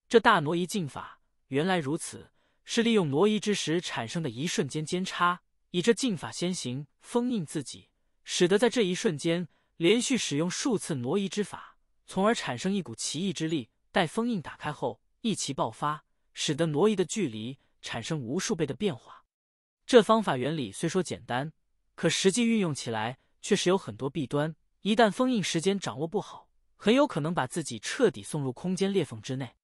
A: 这大挪移禁法原来如此，是利用挪移之时产生的一瞬间间差，以这镜法先行封印自己，使得在这一瞬间连续使用数次挪移之法，从而产生一股奇异之力。待封印打开后，一齐爆发，使得挪移的距离产生无数倍的变化。这方法原理虽说简单，可实际运用起来确实有很多弊端。一旦封印时间掌握不好，很有可能把自己彻底送入空间裂缝之内。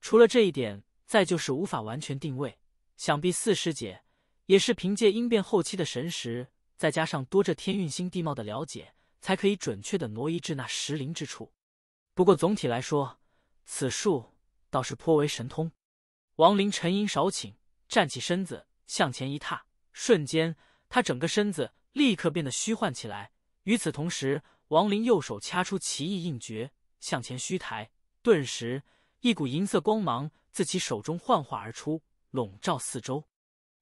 A: 除了这一点，再就是无法完全定位。想必四师姐也是凭借应变后期的神识，再加上多这天运星地貌的了解，才可以准确的挪移至那石林之处。不过总体来说，此术倒是颇为神通。王林沉吟少顷，站起身子。向前一踏，瞬间，他整个身子立刻变得虚幻起来。与此同时，王林右手掐出奇异印诀，向前虚抬，顿时一股银色光芒自其手中幻化而出，笼罩四周。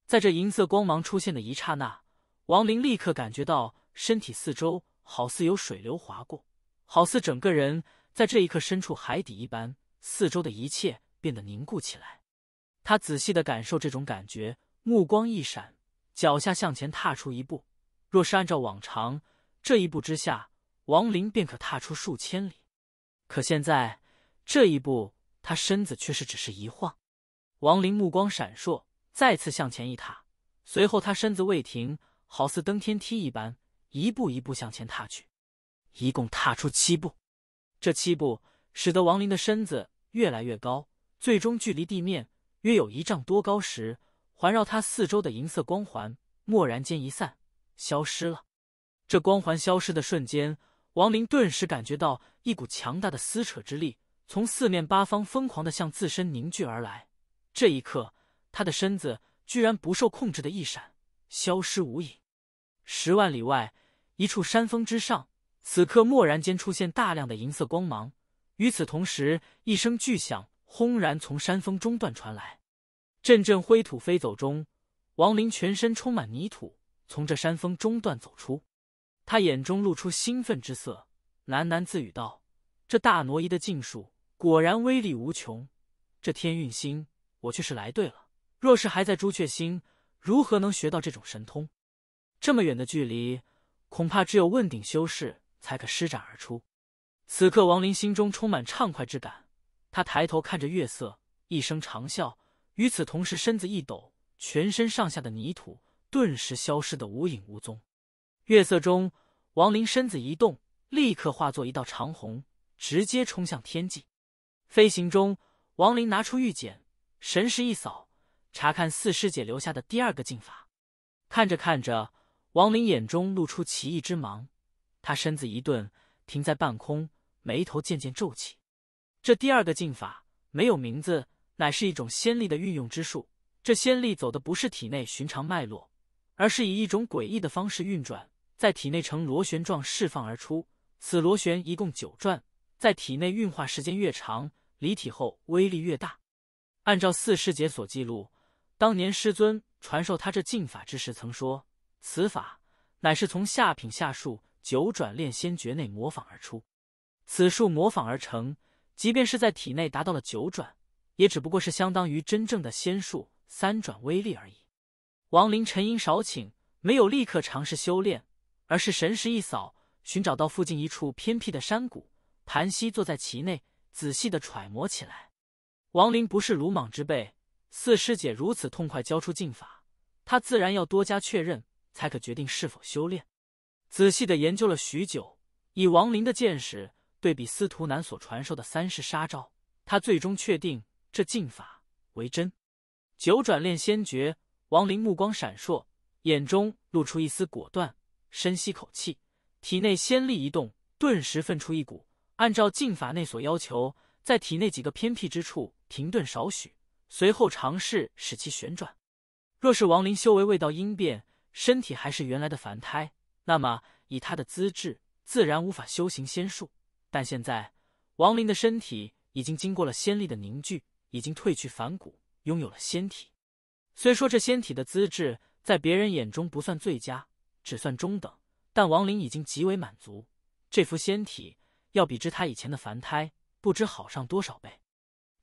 A: 在这银色光芒出现的一刹那，王林立刻感觉到身体四周好似有水流划过，好似整个人在这一刻身处海底一般，四周的一切变得凝固起来。他仔细的感受这种感觉。目光一闪，脚下向前踏出一步。若是按照往常，这一步之下，王林便可踏出数千里。可现在，这一步，他身子却是只是一晃。王林目光闪烁，再次向前一踏，随后他身子未停，好似登天梯一般，一步一步向前踏去。一共踏出七步，这七步使得王林的身子越来越高，最终距离地面约有一丈多高时。环绕他四周的银色光环蓦然间一散，消失了。这光环消失的瞬间，王林顿时感觉到一股强大的撕扯之力从四面八方疯狂的向自身凝聚而来。这一刻，他的身子居然不受控制的一闪，消失无影。十万里外，一处山峰之上，此刻蓦然间出现大量的银色光芒。与此同时，一声巨响轰然从山峰中段传来。阵阵灰土飞走中，王林全身充满泥土，从这山峰中段走出。他眼中露出兴奋之色，喃喃自语道：“这大挪移的禁术果然威力无穷。这天运星，我却是来对了。若是还在朱雀星，如何能学到这种神通？这么远的距离，恐怕只有问鼎修士才可施展而出。”此刻，王林心中充满畅快之感。他抬头看着月色，一声长啸。与此同时，身子一抖，全身上下的泥土顿时消失得无影无踪。月色中，王林身子一动，立刻化作一道长虹，直接冲向天际。飞行中，王林拿出玉简，神识一扫，查看四师姐留下的第二个禁法。看着看着，王林眼中露出奇异之芒。他身子一顿，停在半空，眉头渐渐皱起。这第二个禁法没有名字。乃是一种仙力的运用之术。这仙力走的不是体内寻常脉络，而是以一种诡异的方式运转，在体内呈螺旋状释放而出。此螺旋一共九转，在体内运化时间越长，离体后威力越大。按照四师姐所记录，当年师尊传授他这禁法之时，曾说此法乃是从下品下术九转炼仙诀内模仿而出。此术模仿而成，即便是在体内达到了九转。也只不过是相当于真正的仙术三转威力而已。王林沉吟少顷，没有立刻尝试修炼，而是神识一扫，寻找到附近一处偏僻的山谷，盘膝坐在其内，仔细的揣摩起来。王林不是鲁莽之辈，四师姐如此痛快交出禁法，他自然要多加确认，才可决定是否修炼。仔细的研究了许久，以王林的见识对比司徒南所传授的三式杀招，他最终确定。这禁法为真，九转炼仙诀。王林目光闪烁，眼中露出一丝果断，深吸口气，体内仙力一动，顿时分出一股。按照禁法内所要求，在体内几个偏僻之处停顿少许，随后尝试使其旋转。若是王林修为未到阴变，身体还是原来的凡胎，那么以他的资质，自然无法修行仙术。但现在，王林的身体已经经过了仙力的凝聚。已经褪去凡骨，拥有了仙体。虽说这仙体的资质在别人眼中不算最佳，只算中等，但王林已经极为满足。这副仙体要比之他以前的凡胎不知好上多少倍。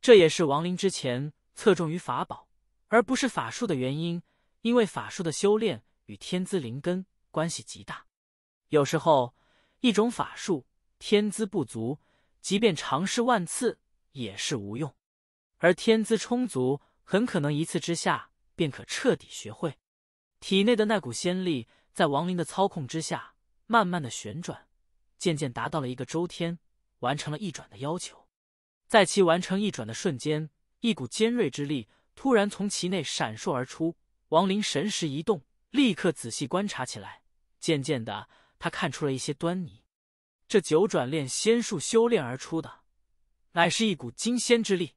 A: 这也是王林之前侧重于法宝而不是法术的原因，因为法术的修炼与天资灵根关系极大。有时候，一种法术天资不足，即便尝试万次也是无用。而天资充足，很可能一次之下便可彻底学会。体内的那股仙力，在王林的操控之下，慢慢的旋转，渐渐达到了一个周天，完成了一转的要求。在其完成一转的瞬间，一股尖锐之力突然从其内闪烁而出。王林神识一动，立刻仔细观察起来。渐渐的，他看出了一些端倪。这九转炼仙术修炼而出的，乃是一股金仙之力。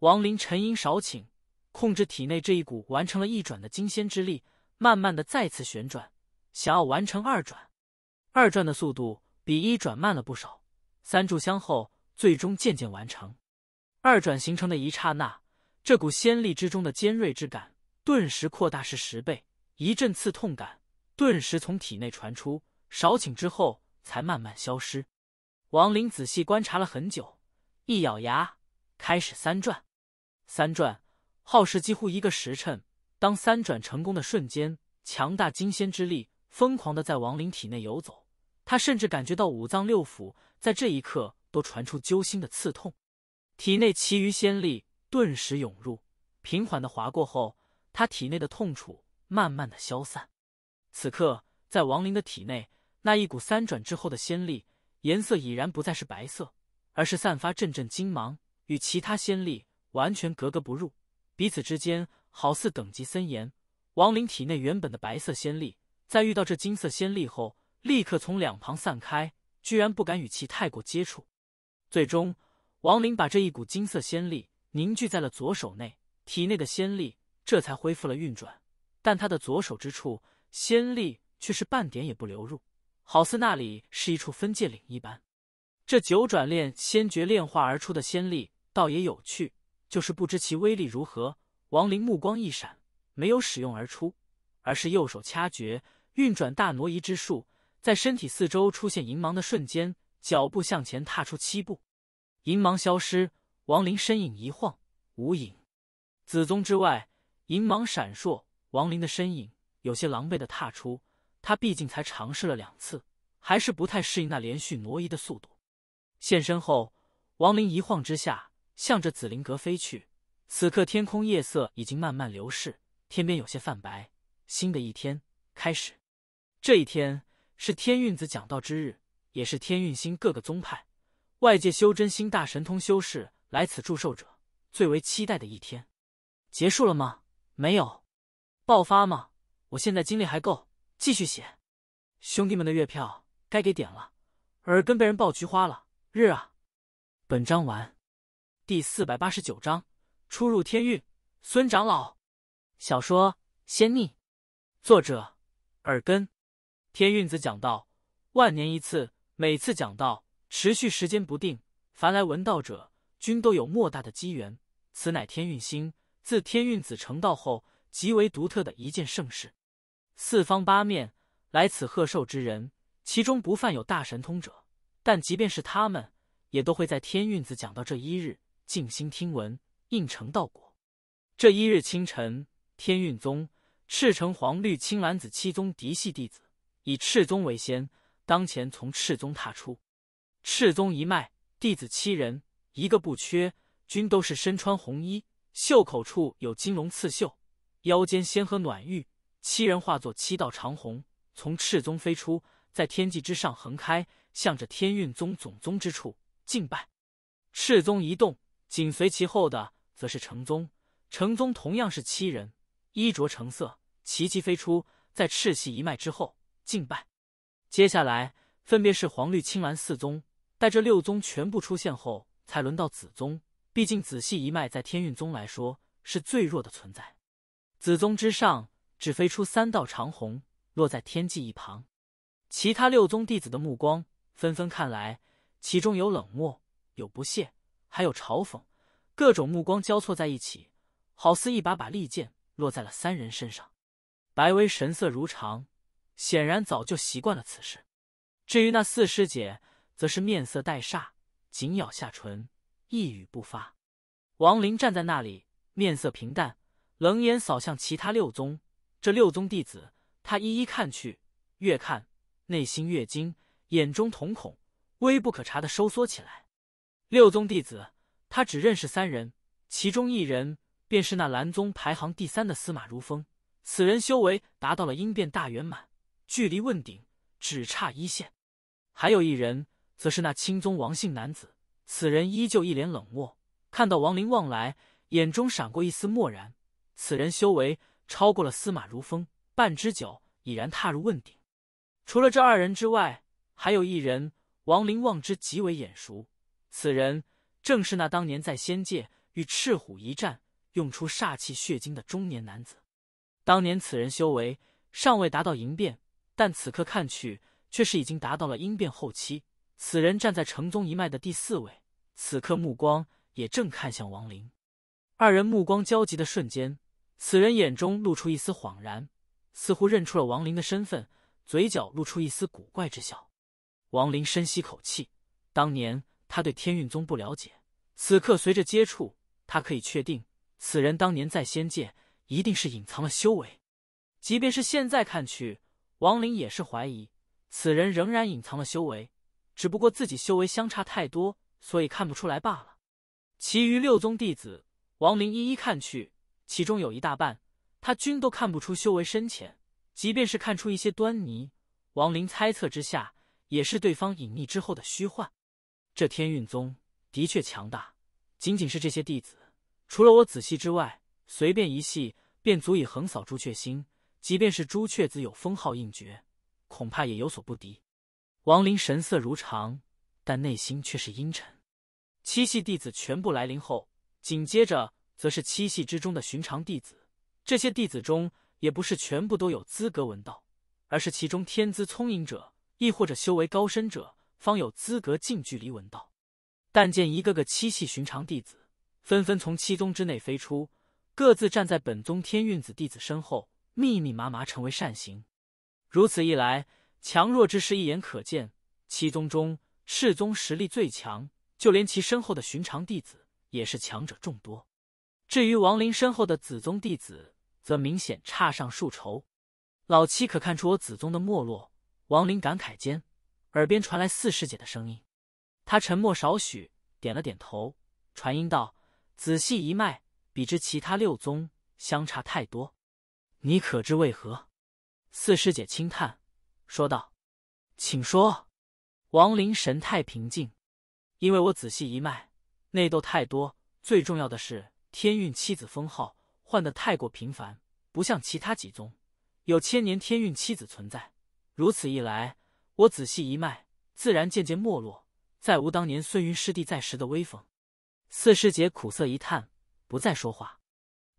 A: 王林沉吟少顷，控制体内这一股完成了一转的金仙之力，慢慢的再次旋转，想要完成二转。二转的速度比一转慢了不少。三炷香后，最终渐渐完成。二转形成的一刹那，这股仙力之中的尖锐之感顿时扩大是十倍，一阵刺痛感顿时从体内传出，少顷之后才慢慢消失。王林仔细观察了很久，一咬牙，开始三转。三转耗时几乎一个时辰。当三转成功的瞬间，强大金仙之力疯狂的在王林体内游走，他甚至感觉到五脏六腑在这一刻都传出揪心的刺痛。体内其余仙力顿时涌入，平缓的划过后，他体内的痛楚慢慢的消散。此刻，在王林的体内，那一股三转之后的仙力颜色已然不再是白色，而是散发阵阵金芒，与其他仙力。完全格格不入，彼此之间好似等级森严。王林体内原本的白色仙力，在遇到这金色仙力后，立刻从两旁散开，居然不敢与其太过接触。最终，王林把这一股金色仙力凝聚在了左手内，体内的仙力这才恢复了运转。但他的左手之处，仙力却是半点也不流入，好似那里是一处分界岭一般。这九转炼仙诀炼化而出的仙力，倒也有趣。就是不知其威力如何。王林目光一闪，没有使用而出，而是右手掐诀，运转大挪移之术。在身体四周出现银芒的瞬间，脚步向前踏出七步，银芒消失，王林身影一晃，无影。紫宗之外，银芒闪烁，王林的身影有些狼狈的踏出。他毕竟才尝试了两次，还是不太适应那连续挪移的速度。现身后，王林一晃之下。向着紫灵阁飞去。此刻天空夜色已经慢慢流逝，天边有些泛白。新的一天开始。这一天是天运子讲道之日，也是天运星各个宗派、外界修真星大神通修士来此祝寿者最为期待的一天。结束了吗？没有。爆发吗？我现在精力还够，继续写。兄弟们的月票该给点了，耳根被人爆菊花了。日啊！本章完。第四百八十九章，初入天运，孙长老，小说《仙逆》，作者耳根，天运子讲道，万年一次，每次讲道持续时间不定，凡来闻道者，均都有莫大的机缘，此乃天运星自天运子成道后极为独特的一件盛事。四方八面来此贺寿之人，其中不犯有大神通者，但即便是他们，也都会在天运子讲到这一日。静心听闻，应成道果。这一日清晨，天运宗、赤橙黄绿青蓝紫七宗嫡系弟子，以赤宗为先。当前从赤宗踏出，赤宗一脉弟子七人，一个不缺，均都是身穿红衣，袖口处有金龙刺绣，腰间仙鹤暖玉。七人化作七道长虹，从赤宗飞出，在天际之上横开，向着天运宗总宗之处敬拜。赤宗一动。紧随其后的，则是成宗。成宗同样是七人，衣着成色，齐齐飞出，在赤系一脉之后敬拜。接下来，分别是黄、绿、青、蓝四宗。待这六宗全部出现后，才轮到紫宗。毕竟紫系一脉在天运宗来说是最弱的存在。紫宗之上，只飞出三道长虹，落在天际一旁。其他六宗弟子的目光纷纷看来，其中有冷漠，有不屑。还有嘲讽，各种目光交错在一起，好似一把把利剑落在了三人身上。白薇神色如常，显然早就习惯了此事。至于那四师姐，则是面色带煞，紧咬下唇，一语不发。王林站在那里，面色平淡，冷眼扫向其他六宗这六宗弟子，他一一看去，越看内心越惊，眼中瞳孔微不可察的收缩起来。六宗弟子，他只认识三人，其中一人便是那蓝宗排行第三的司马如风，此人修为达到了应变大圆满，距离问鼎只差一线。还有一人，则是那青宗王姓男子，此人依旧一脸冷漠，看到王林望来，眼中闪过一丝漠然。此人修为超过了司马如风，半只脚已然踏入问鼎。除了这二人之外，还有一人，王林望之极为眼熟。此人正是那当年在仙界与赤虎一战用出煞气血精的中年男子。当年此人修为尚未达到银变，但此刻看去却是已经达到了阴变后期。此人站在城宗一脉的第四位，此刻目光也正看向王林。二人目光交集的瞬间，此人眼中露出一丝恍然，似乎认出了王林的身份，嘴角露出一丝古怪之笑。王林深吸口气，当年。他对天运宗不了解，此刻随着接触，他可以确定此人当年在仙界一定是隐藏了修为。即便是现在看去，王林也是怀疑此人仍然隐藏了修为，只不过自己修为相差太多，所以看不出来罢了。其余六宗弟子，王林一一看去，其中有一大半他均都看不出修为深浅，即便是看出一些端倪，王林猜测之下也是对方隐匿之后的虚幻。这天运宗的确强大，仅仅是这些弟子，除了我子系之外，随便一系便足以横扫朱雀星。即便是朱雀子有封号印诀，恐怕也有所不敌。王林神色如常，但内心却是阴沉。七系弟子全部来临后，紧接着则是七系之中的寻常弟子。这些弟子中，也不是全部都有资格闻道，而是其中天资聪颖者，亦或者修为高深者。方有资格近距离闻道。但见一个个七系寻常弟子纷纷从七宗之内飞出，各自站在本宗天运子弟子身后，密密麻麻，成为扇形。如此一来，强弱之势一眼可见。七宗中，世宗实力最强，就连其身后的寻常弟子也是强者众多。至于王林身后的子宗弟子，则明显差上数筹。老七可看出我子宗的没落，王林感慨间。耳边传来四师姐的声音，他沉默少许，点了点头，传音道：“仔细一脉，比之其他六宗相差太多，你可知为何？”四师姐轻叹，说道：“请说。”王林神态平静：“因为我仔细一脉，内斗太多，最重要的是天运妻子封号换得太过频繁，不像其他几宗有千年天运妻子存在，如此一来。”我仔细一脉，自然渐渐没落，再无当年孙云师弟在时的威风。四师姐苦涩一叹，不再说话。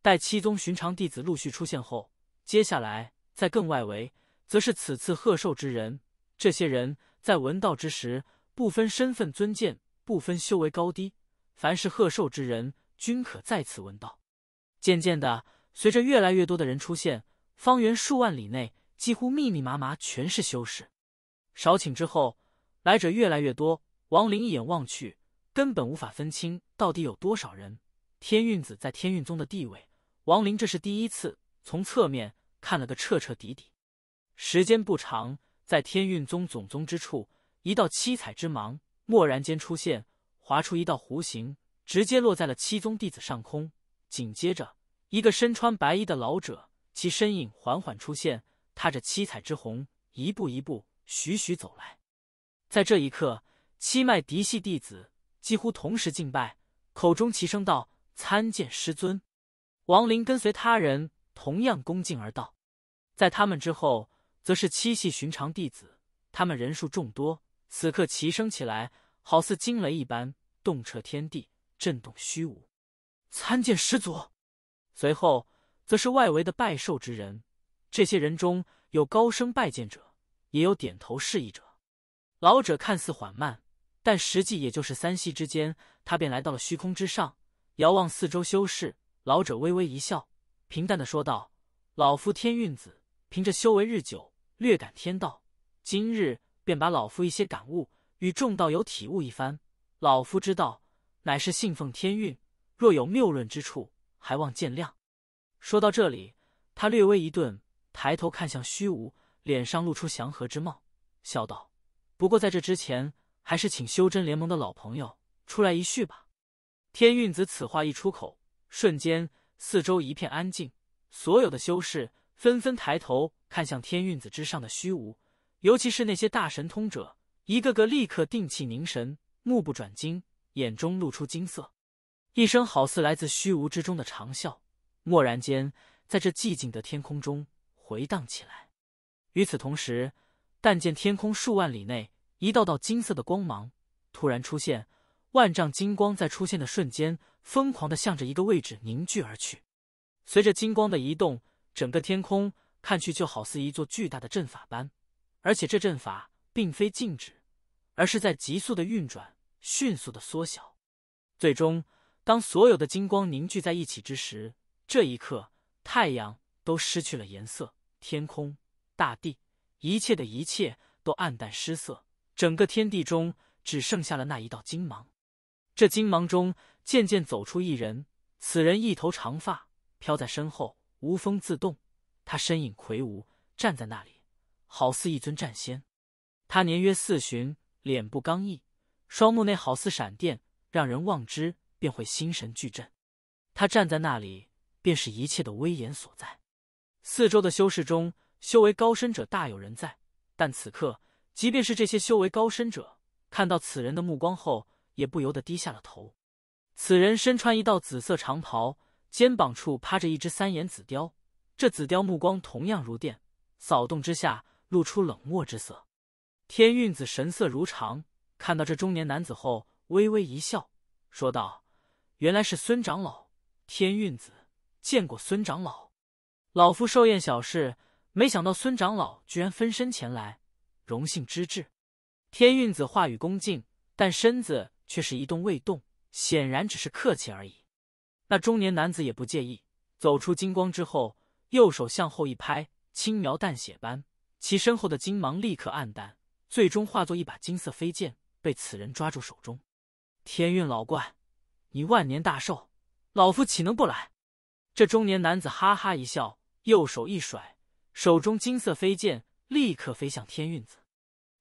A: 待七宗寻常弟子陆续出现后，接下来在更外围，则是此次贺寿之人。这些人在闻道之时，不分身份尊贱，不分修为高低，凡是贺寿之人，均可在此闻道。渐渐的，随着越来越多的人出现，方圆数万里内，几乎密密麻麻全是修士。少顷之后，来者越来越多。王林一眼望去，根本无法分清到底有多少人。天运子在天运宗的地位，王林这是第一次从侧面看了个彻彻底底。时间不长，在天运宗总宗之处，一道七彩之芒蓦然间出现，划出一道弧形，直接落在了七宗弟子上空。紧接着，一个身穿白衣的老者，其身影缓缓出现，踏着七彩之虹，一步一步。徐徐走来，在这一刻，七脉嫡系弟子几乎同时敬拜，口中齐声道：“参见师尊。”王林跟随他人，同样恭敬而道。在他们之后，则是七系寻常弟子，他们人数众多，此刻齐声起来，好似惊雷一般，动彻天地，震动虚无。“参见师祖。”随后，则是外围的拜寿之人，这些人中有高声拜见者。也有点头示意者。老者看似缓慢，但实际也就是三息之间，他便来到了虚空之上，遥望四周修士。老者微微一笑，平淡的说道：“老夫天运子，凭着修为日久，略感天道。今日便把老夫一些感悟与众道友体悟一番。老夫之道，乃是信奉天运，若有谬论之处，还望见谅。”说到这里，他略微一顿，抬头看向虚无。脸上露出祥和之貌，笑道：“不过在这之前，还是请修真联盟的老朋友出来一叙吧。”天运子此话一出口，瞬间四周一片安静，所有的修士纷纷抬头看向天运子之上的虚无，尤其是那些大神通者，一个个立刻定气凝神，目不转睛，眼中露出金色。一声好似来自虚无之中的长啸，蓦然间在这寂静的天空中回荡起来。与此同时，但见天空数万里内，一道道金色的光芒突然出现。万丈金光在出现的瞬间，疯狂的向着一个位置凝聚而去。随着金光的移动，整个天空看去就好似一座巨大的阵法般。而且这阵法并非静止，而是在急速的运转，迅速的缩小。最终，当所有的金光凝聚在一起之时，这一刻，太阳都失去了颜色，天空。大地，一切的一切都暗淡失色，整个天地中只剩下了那一道金芒。这金芒中渐渐走出一人，此人一头长发飘在身后，无风自动。他身影魁梧，站在那里，好似一尊战仙。他年约四旬，脸部刚毅，双目内好似闪电，让人望之便会心神俱震。他站在那里，便是一切的威严所在。四周的修士中。修为高深者大有人在，但此刻，即便是这些修为高深者，看到此人的目光后，也不由得低下了头。此人身穿一道紫色长袍，肩膀处趴着一只三眼紫雕，这紫雕目光同样如电，扫动之下露出冷漠之色。天运子神色如常，看到这中年男子后，微微一笑，说道：“原来是孙长老，天运子见过孙长老。老夫寿宴小事。”没想到孙长老居然分身前来，荣幸之至。天运子话语恭敬，但身子却是一动未动，显然只是客气而已。那中年男子也不介意，走出金光之后，右手向后一拍，轻描淡写般，其身后的金芒立刻黯淡，最终化作一把金色飞剑，被此人抓住手中。天运老怪，你万年大寿，老夫岂能不来？这中年男子哈哈一笑，右手一甩。手中金色飞剑立刻飞向天运子，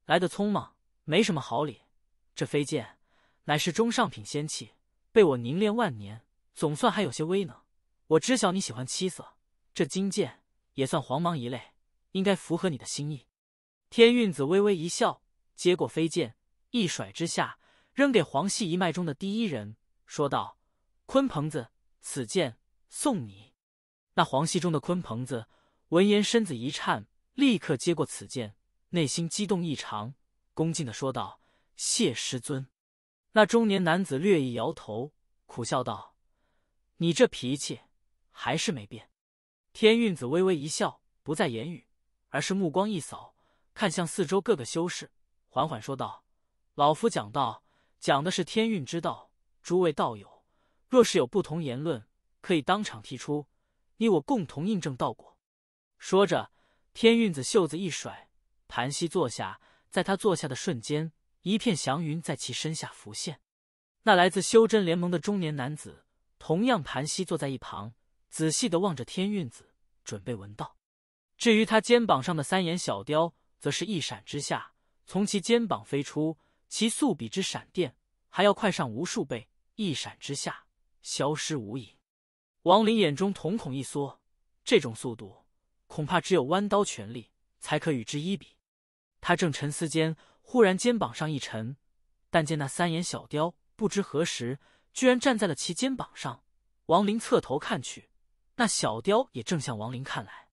A: 来得匆忙，没什么好礼。这飞剑乃是中上品仙器，被我凝练万年，总算还有些威能。我知晓你喜欢七色，这金剑也算黄芒一类，应该符合你的心意。天运子微微一笑，接过飞剑，一甩之下扔给黄系一脉中的第一人，说道：“鲲鹏子，此剑送你。”那黄系中的鲲鹏子。闻言，身子一颤，立刻接过此剑，内心激动异常，恭敬的说道：“谢师尊。”那中年男子略一摇头，苦笑道：“你这脾气还是没变。”天运子微微一笑，不再言语，而是目光一扫，看向四周各个修士，缓缓说道：“老夫讲道，讲的是天运之道。诸位道友，若是有不同言论，可以当场提出，你我共同印证道果。”说着，天运子袖子一甩，盘膝坐下。在他坐下的瞬间，一片祥云在其身下浮现。那来自修真联盟的中年男子同样盘膝坐在一旁，仔细的望着天运子，准备闻道。至于他肩膀上的三眼小雕，则是一闪之下从其肩膀飞出，其速比之闪电还要快上无数倍，一闪之下消失无影。王林眼中瞳孔一缩，这种速度。恐怕只有弯刀全力才可与之一比。他正沉思间，忽然肩膀上一沉，但见那三眼小雕不知何时居然站在了其肩膀上。王林侧头看去，那小雕也正向王林看来。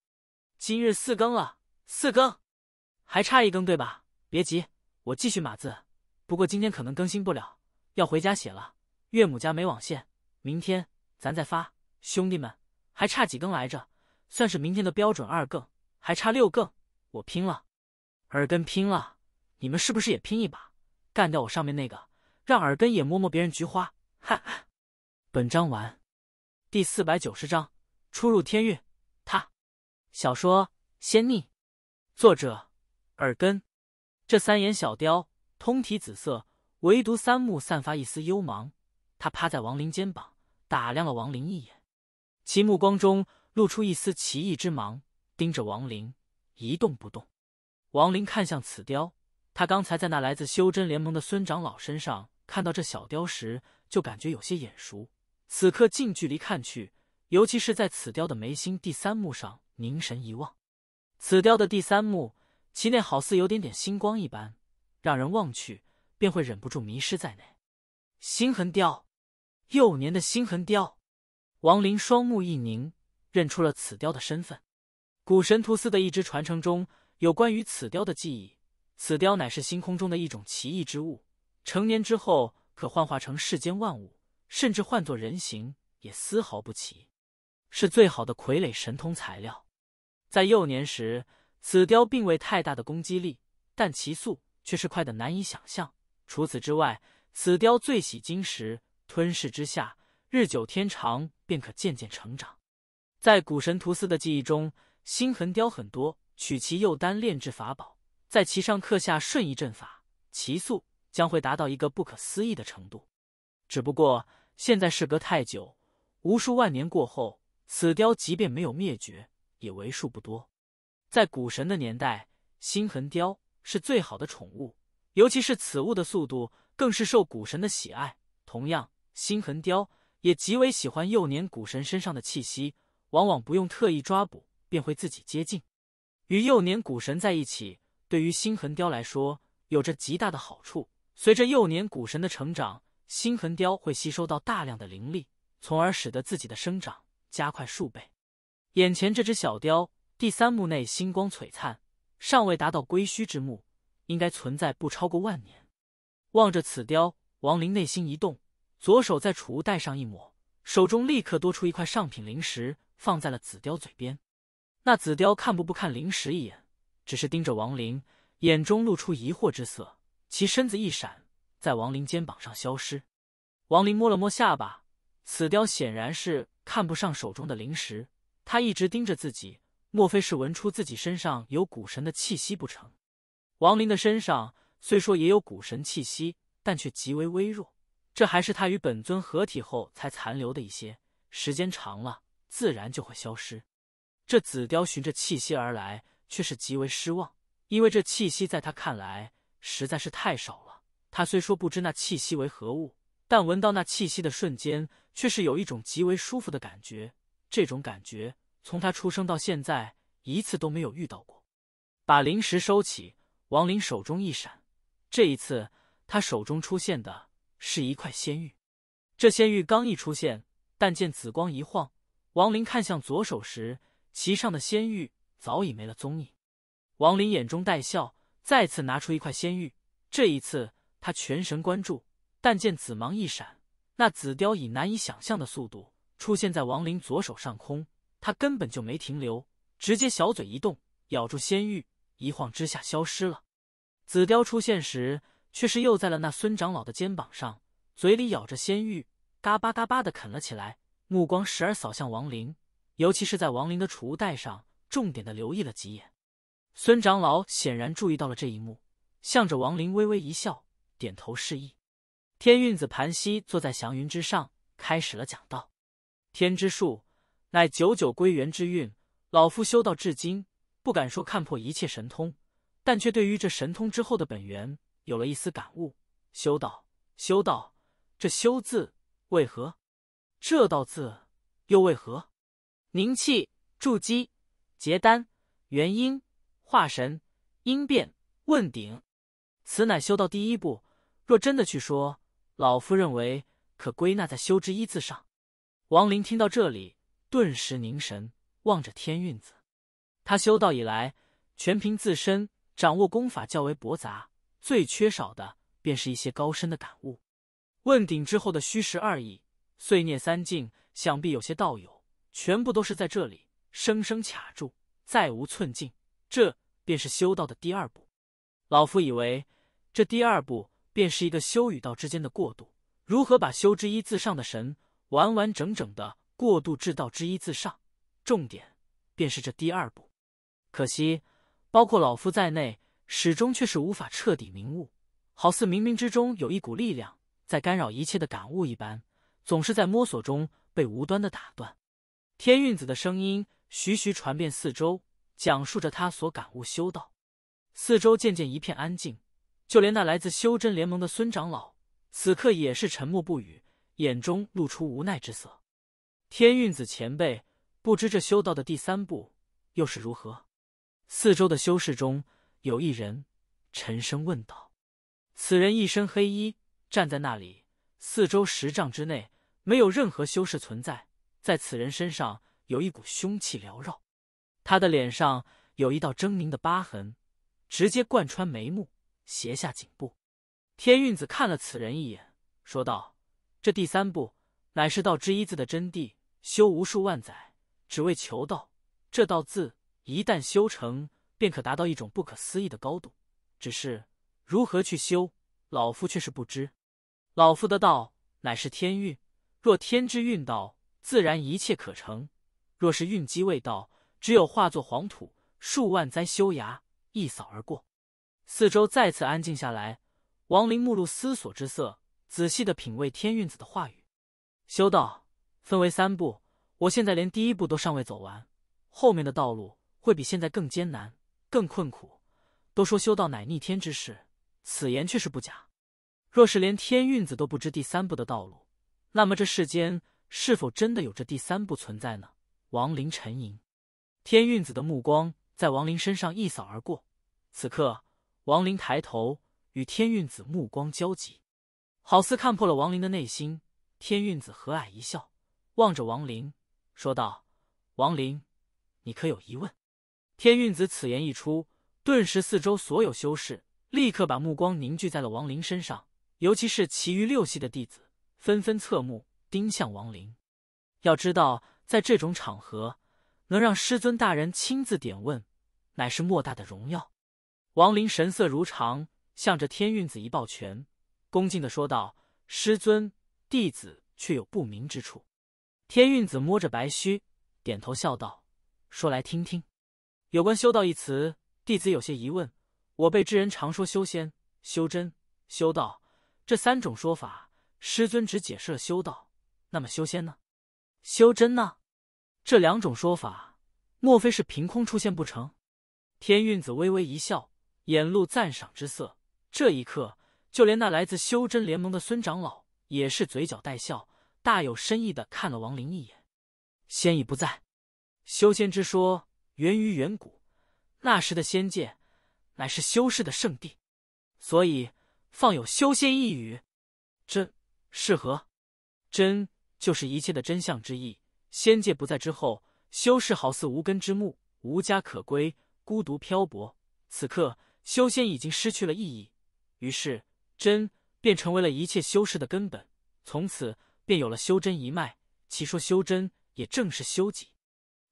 A: 今日四更了，四更，还差一更对吧？别急，我继续码字。不过今天可能更新不了，要回家写了。岳母家没网线，明天咱再发。兄弟们，还差几更来着？算是明天的标准二更，还差六更，我拼了！耳根拼了，你们是不是也拼一把，干掉我上面那个，让耳根也摸摸别人菊花？哈哈。本章完。第四百九十章初入天域。他小说仙逆，作者耳根。这三眼小雕通体紫色，唯独三目散发一丝幽芒。他趴在王林肩膀，打量了王林一眼，其目光中。露出一丝奇异之芒，盯着王林一动不动。王林看向此雕，他刚才在那来自修真联盟的孙长老身上看到这小雕时，就感觉有些眼熟。此刻近距离看去，尤其是在此雕的眉心第三目上凝神一望，此雕的第三目其内好似有点点星光一般，让人望去便会忍不住迷失在内。星痕雕，幼年的星痕雕。王林双目一凝。认出了此雕的身份，古神图斯的一支传承中有关于此雕的记忆。此雕乃是星空中的一种奇异之物，成年之后可幻化成世间万物，甚至换作人形也丝毫不奇，是最好的傀儡神通材料。在幼年时，此雕并未太大的攻击力，但其速却是快的难以想象。除此之外，此雕最喜金石，吞噬之下，日久天长便可渐渐成长。在古神图斯的记忆中，星痕雕很多，取其幼丹炼制法宝，在其上刻下瞬移阵法，其速将会达到一个不可思议的程度。只不过现在事隔太久，无数万年过后，此雕即便没有灭绝，也为数不多。在古神的年代，星痕雕是最好的宠物，尤其是此物的速度，更是受古神的喜爱。同样，星痕雕也极为喜欢幼年古神身上的气息。往往不用特意抓捕，便会自己接近。与幼年古神在一起，对于星痕雕来说有着极大的好处。随着幼年古神的成长，星痕雕会吸收到大量的灵力，从而使得自己的生长加快数倍。眼前这只小雕，第三目内星光璀璨，尚未达到归墟之目，应该存在不超过万年。望着此雕，王林内心一动，左手在储物袋上一抹，手中立刻多出一块上品灵石。放在了紫貂嘴边，那紫貂看不不看灵石一眼，只是盯着王林，眼中露出疑惑之色。其身子一闪，在王林肩膀上消失。王林摸了摸下巴，紫雕显然是看不上手中的灵石，他一直盯着自己，莫非是闻出自己身上有古神的气息不成？王林的身上虽说也有古神气息，但却极为微弱，这还是他与本尊合体后才残留的一些，时间长了。自然就会消失。这紫雕循着气息而来，却是极为失望，因为这气息在他看来实在是太少了。他虽说不知那气息为何物，但闻到那气息的瞬间，却是有一种极为舒服的感觉。这种感觉从他出生到现在一次都没有遇到过。把灵石收起，王林手中一闪，这一次他手中出现的是一块仙玉。这仙玉刚一出现，但见紫光一晃。王林看向左手时，其上的仙玉早已没了踪影。王林眼中带笑，再次拿出一块仙玉。这一次，他全神关注，但见紫芒一闪，那紫雕以难以想象的速度出现在王林左手上空。他根本就没停留，直接小嘴一动，咬住仙玉，一晃之下消失了。紫雕出现时，却是又在了那孙长老的肩膀上，嘴里咬着仙玉，嘎巴嘎巴的啃了起来。目光时而扫向王林，尤其是在王林的储物袋上，重点的留意了几眼。孙长老显然注意到了这一幕，向着王林微微一笑，点头示意。天运子盘膝坐在祥云之上，开始了讲道：“天之术，乃九九归元之运。老夫修道至今，不敢说看破一切神通，但却对于这神通之后的本源，有了一丝感悟。修道，修道，这修字为何？”这道字又为何？凝气、筑基、结丹、元婴、化神、应变、问鼎，此乃修道第一步。若真的去说，老夫认为可归纳在“修”之一字上。王林听到这里，顿时凝神望着天运子。他修道以来，全凭自身掌握功法较为驳杂，最缺少的便是一些高深的感悟。问鼎之后的虚实二意。碎念三境，想必有些道友全部都是在这里生生卡住，再无寸进。这便是修道的第二步。老夫以为，这第二步便是一个修与道之间的过渡，如何把修之一字上的神完完整整的过渡至道之一字上，重点便是这第二步。可惜，包括老夫在内，始终却是无法彻底明悟，好似冥冥之中有一股力量在干扰一切的感悟一般。总是在摸索中被无端的打断。天运子的声音徐徐传遍四周，讲述着他所感悟修道。四周渐渐一片安静，就连那来自修真联盟的孙长老，此刻也是沉默不语，眼中露出无奈之色。天运子前辈，不知这修道的第三步又是如何？四周的修士中有一人沉声问道。此人一身黑衣，站在那里，四周十丈之内。没有任何修饰存在，在此人身上有一股凶气缭绕，他的脸上有一道狰狞的疤痕，直接贯穿眉目，斜下颈部。天运子看了此人一眼，说道：“这第三步乃是道之一字的真谛，修无数万载只为求道。这道字一旦修成，便可达到一种不可思议的高度。只是如何去修，老夫却是不知。老夫的道乃是天运。”若天之运到，自然一切可成；若是运机未到，只有化作黄土，数万载修崖一扫而过。四周再次安静下来，王林目露思索之色，仔细地品味天运子的话语。修道分为三步，我现在连第一步都尚未走完，后面的道路会比现在更艰难、更困苦。都说修道乃逆天之事，此言却是不假。若是连天运子都不知第三步的道路，那么，这世间是否真的有着第三部存在呢？王林沉吟，天运子的目光在王林身上一扫而过。此刻，王林抬头，与天运子目光交集，好似看破了王林的内心。天运子和蔼一笑，望着王林说道：“王林，你可有疑问？”天运子此言一出，顿时四周所有修士立刻把目光凝聚在了王林身上，尤其是其余六系的弟子。纷纷侧目盯向王林。要知道，在这种场合，能让师尊大人亲自点问，乃是莫大的荣耀。王林神色如常，向着天运子一抱拳，恭敬的说道：“师尊，弟子却有不明之处。”天运子摸着白须，点头笑道：“说来听听。有关修道一词，弟子有些疑问。我辈之人常说修仙、修真、修道这三种说法。”师尊只解释了修道，那么修仙呢？修真呢？这两种说法，莫非是凭空出现不成？天运子微微一笑，眼露赞赏之色。这一刻，就连那来自修真联盟的孙长老也是嘴角带笑，大有深意的看了王林一眼。仙已不在，修仙之说源于远古，那时的仙界乃是修士的圣地，所以放有修仙一语。这。是何？真就是一切的真相之意。仙界不在之后，修士好似无根之木，无家可归，孤独漂泊。此刻修仙已经失去了意义，于是真便成为了一切修士的根本。从此便有了修真一脉。其说修真，也正是修己。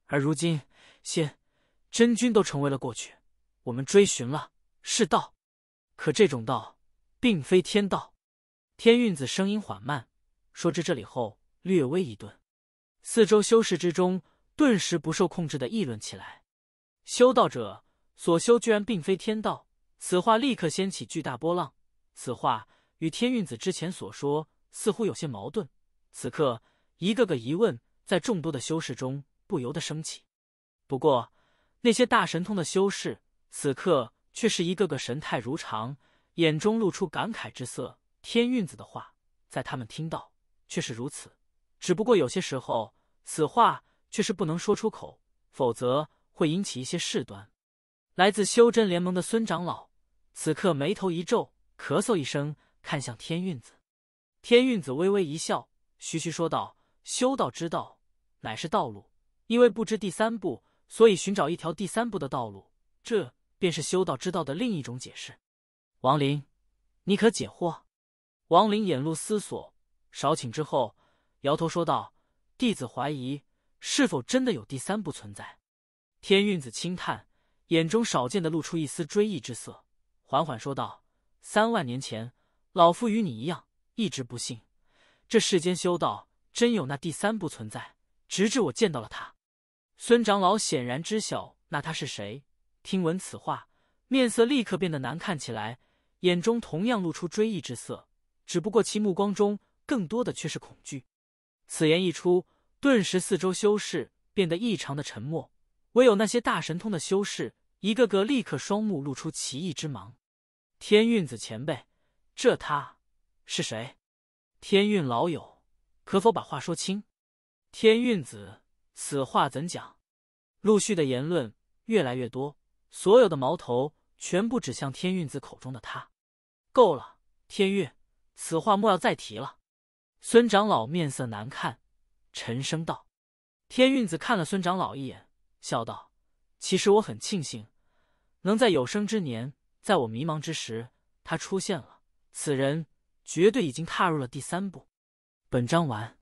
A: 而如今，仙、真君都成为了过去。我们追寻了世道，可这种道，并非天道。天运子声音缓慢，说至这里后略微一顿，四周修士之中顿时不受控制的议论起来。修道者所修居然并非天道，此话立刻掀起巨大波浪。此话与天运子之前所说似乎有些矛盾，此刻一个个疑问在众多的修士中不由得升起。不过，那些大神通的修士此刻却是一个个神态如常，眼中露出感慨之色。天运子的话，在他们听到却是如此，只不过有些时候，此话却是不能说出口，否则会引起一些事端。来自修真联盟的孙长老此刻眉头一皱，咳嗽一声，看向天运子。天运子微微一笑，徐徐说道：“修道之道，乃是道路，因为不知第三步，所以寻找一条第三步的道路，这便是修道之道的另一种解释。”王林，你可解惑？王林眼露思索，少顷之后，摇头说道：“弟子怀疑，是否真的有第三不存在？”天运子轻叹，眼中少见的露出一丝追忆之色，缓缓说道：“三万年前，老夫与你一样，一直不信这世间修道真有那第三不存在，直至我见到了他。”孙长老显然知晓那他是谁，听闻此话，面色立刻变得难看起来，眼中同样露出追忆之色。只不过其目光中更多的却是恐惧。此言一出，顿时四周修士变得异常的沉默，唯有那些大神通的修士，一个个立刻双目露出奇异之芒。天运子前辈，这他是谁？天运老友，可否把话说清？天运子，此话怎讲？陆续的言论越来越多，所有的矛头全部指向天运子口中的他。够了，天运。此话莫要再提了。孙长老面色难看，沉声道。天运子看了孙长老一眼，笑道：“其实我很庆幸，能在有生之年，在我迷茫之时，他出现了。此人绝对已经踏入了第三步。”本章完。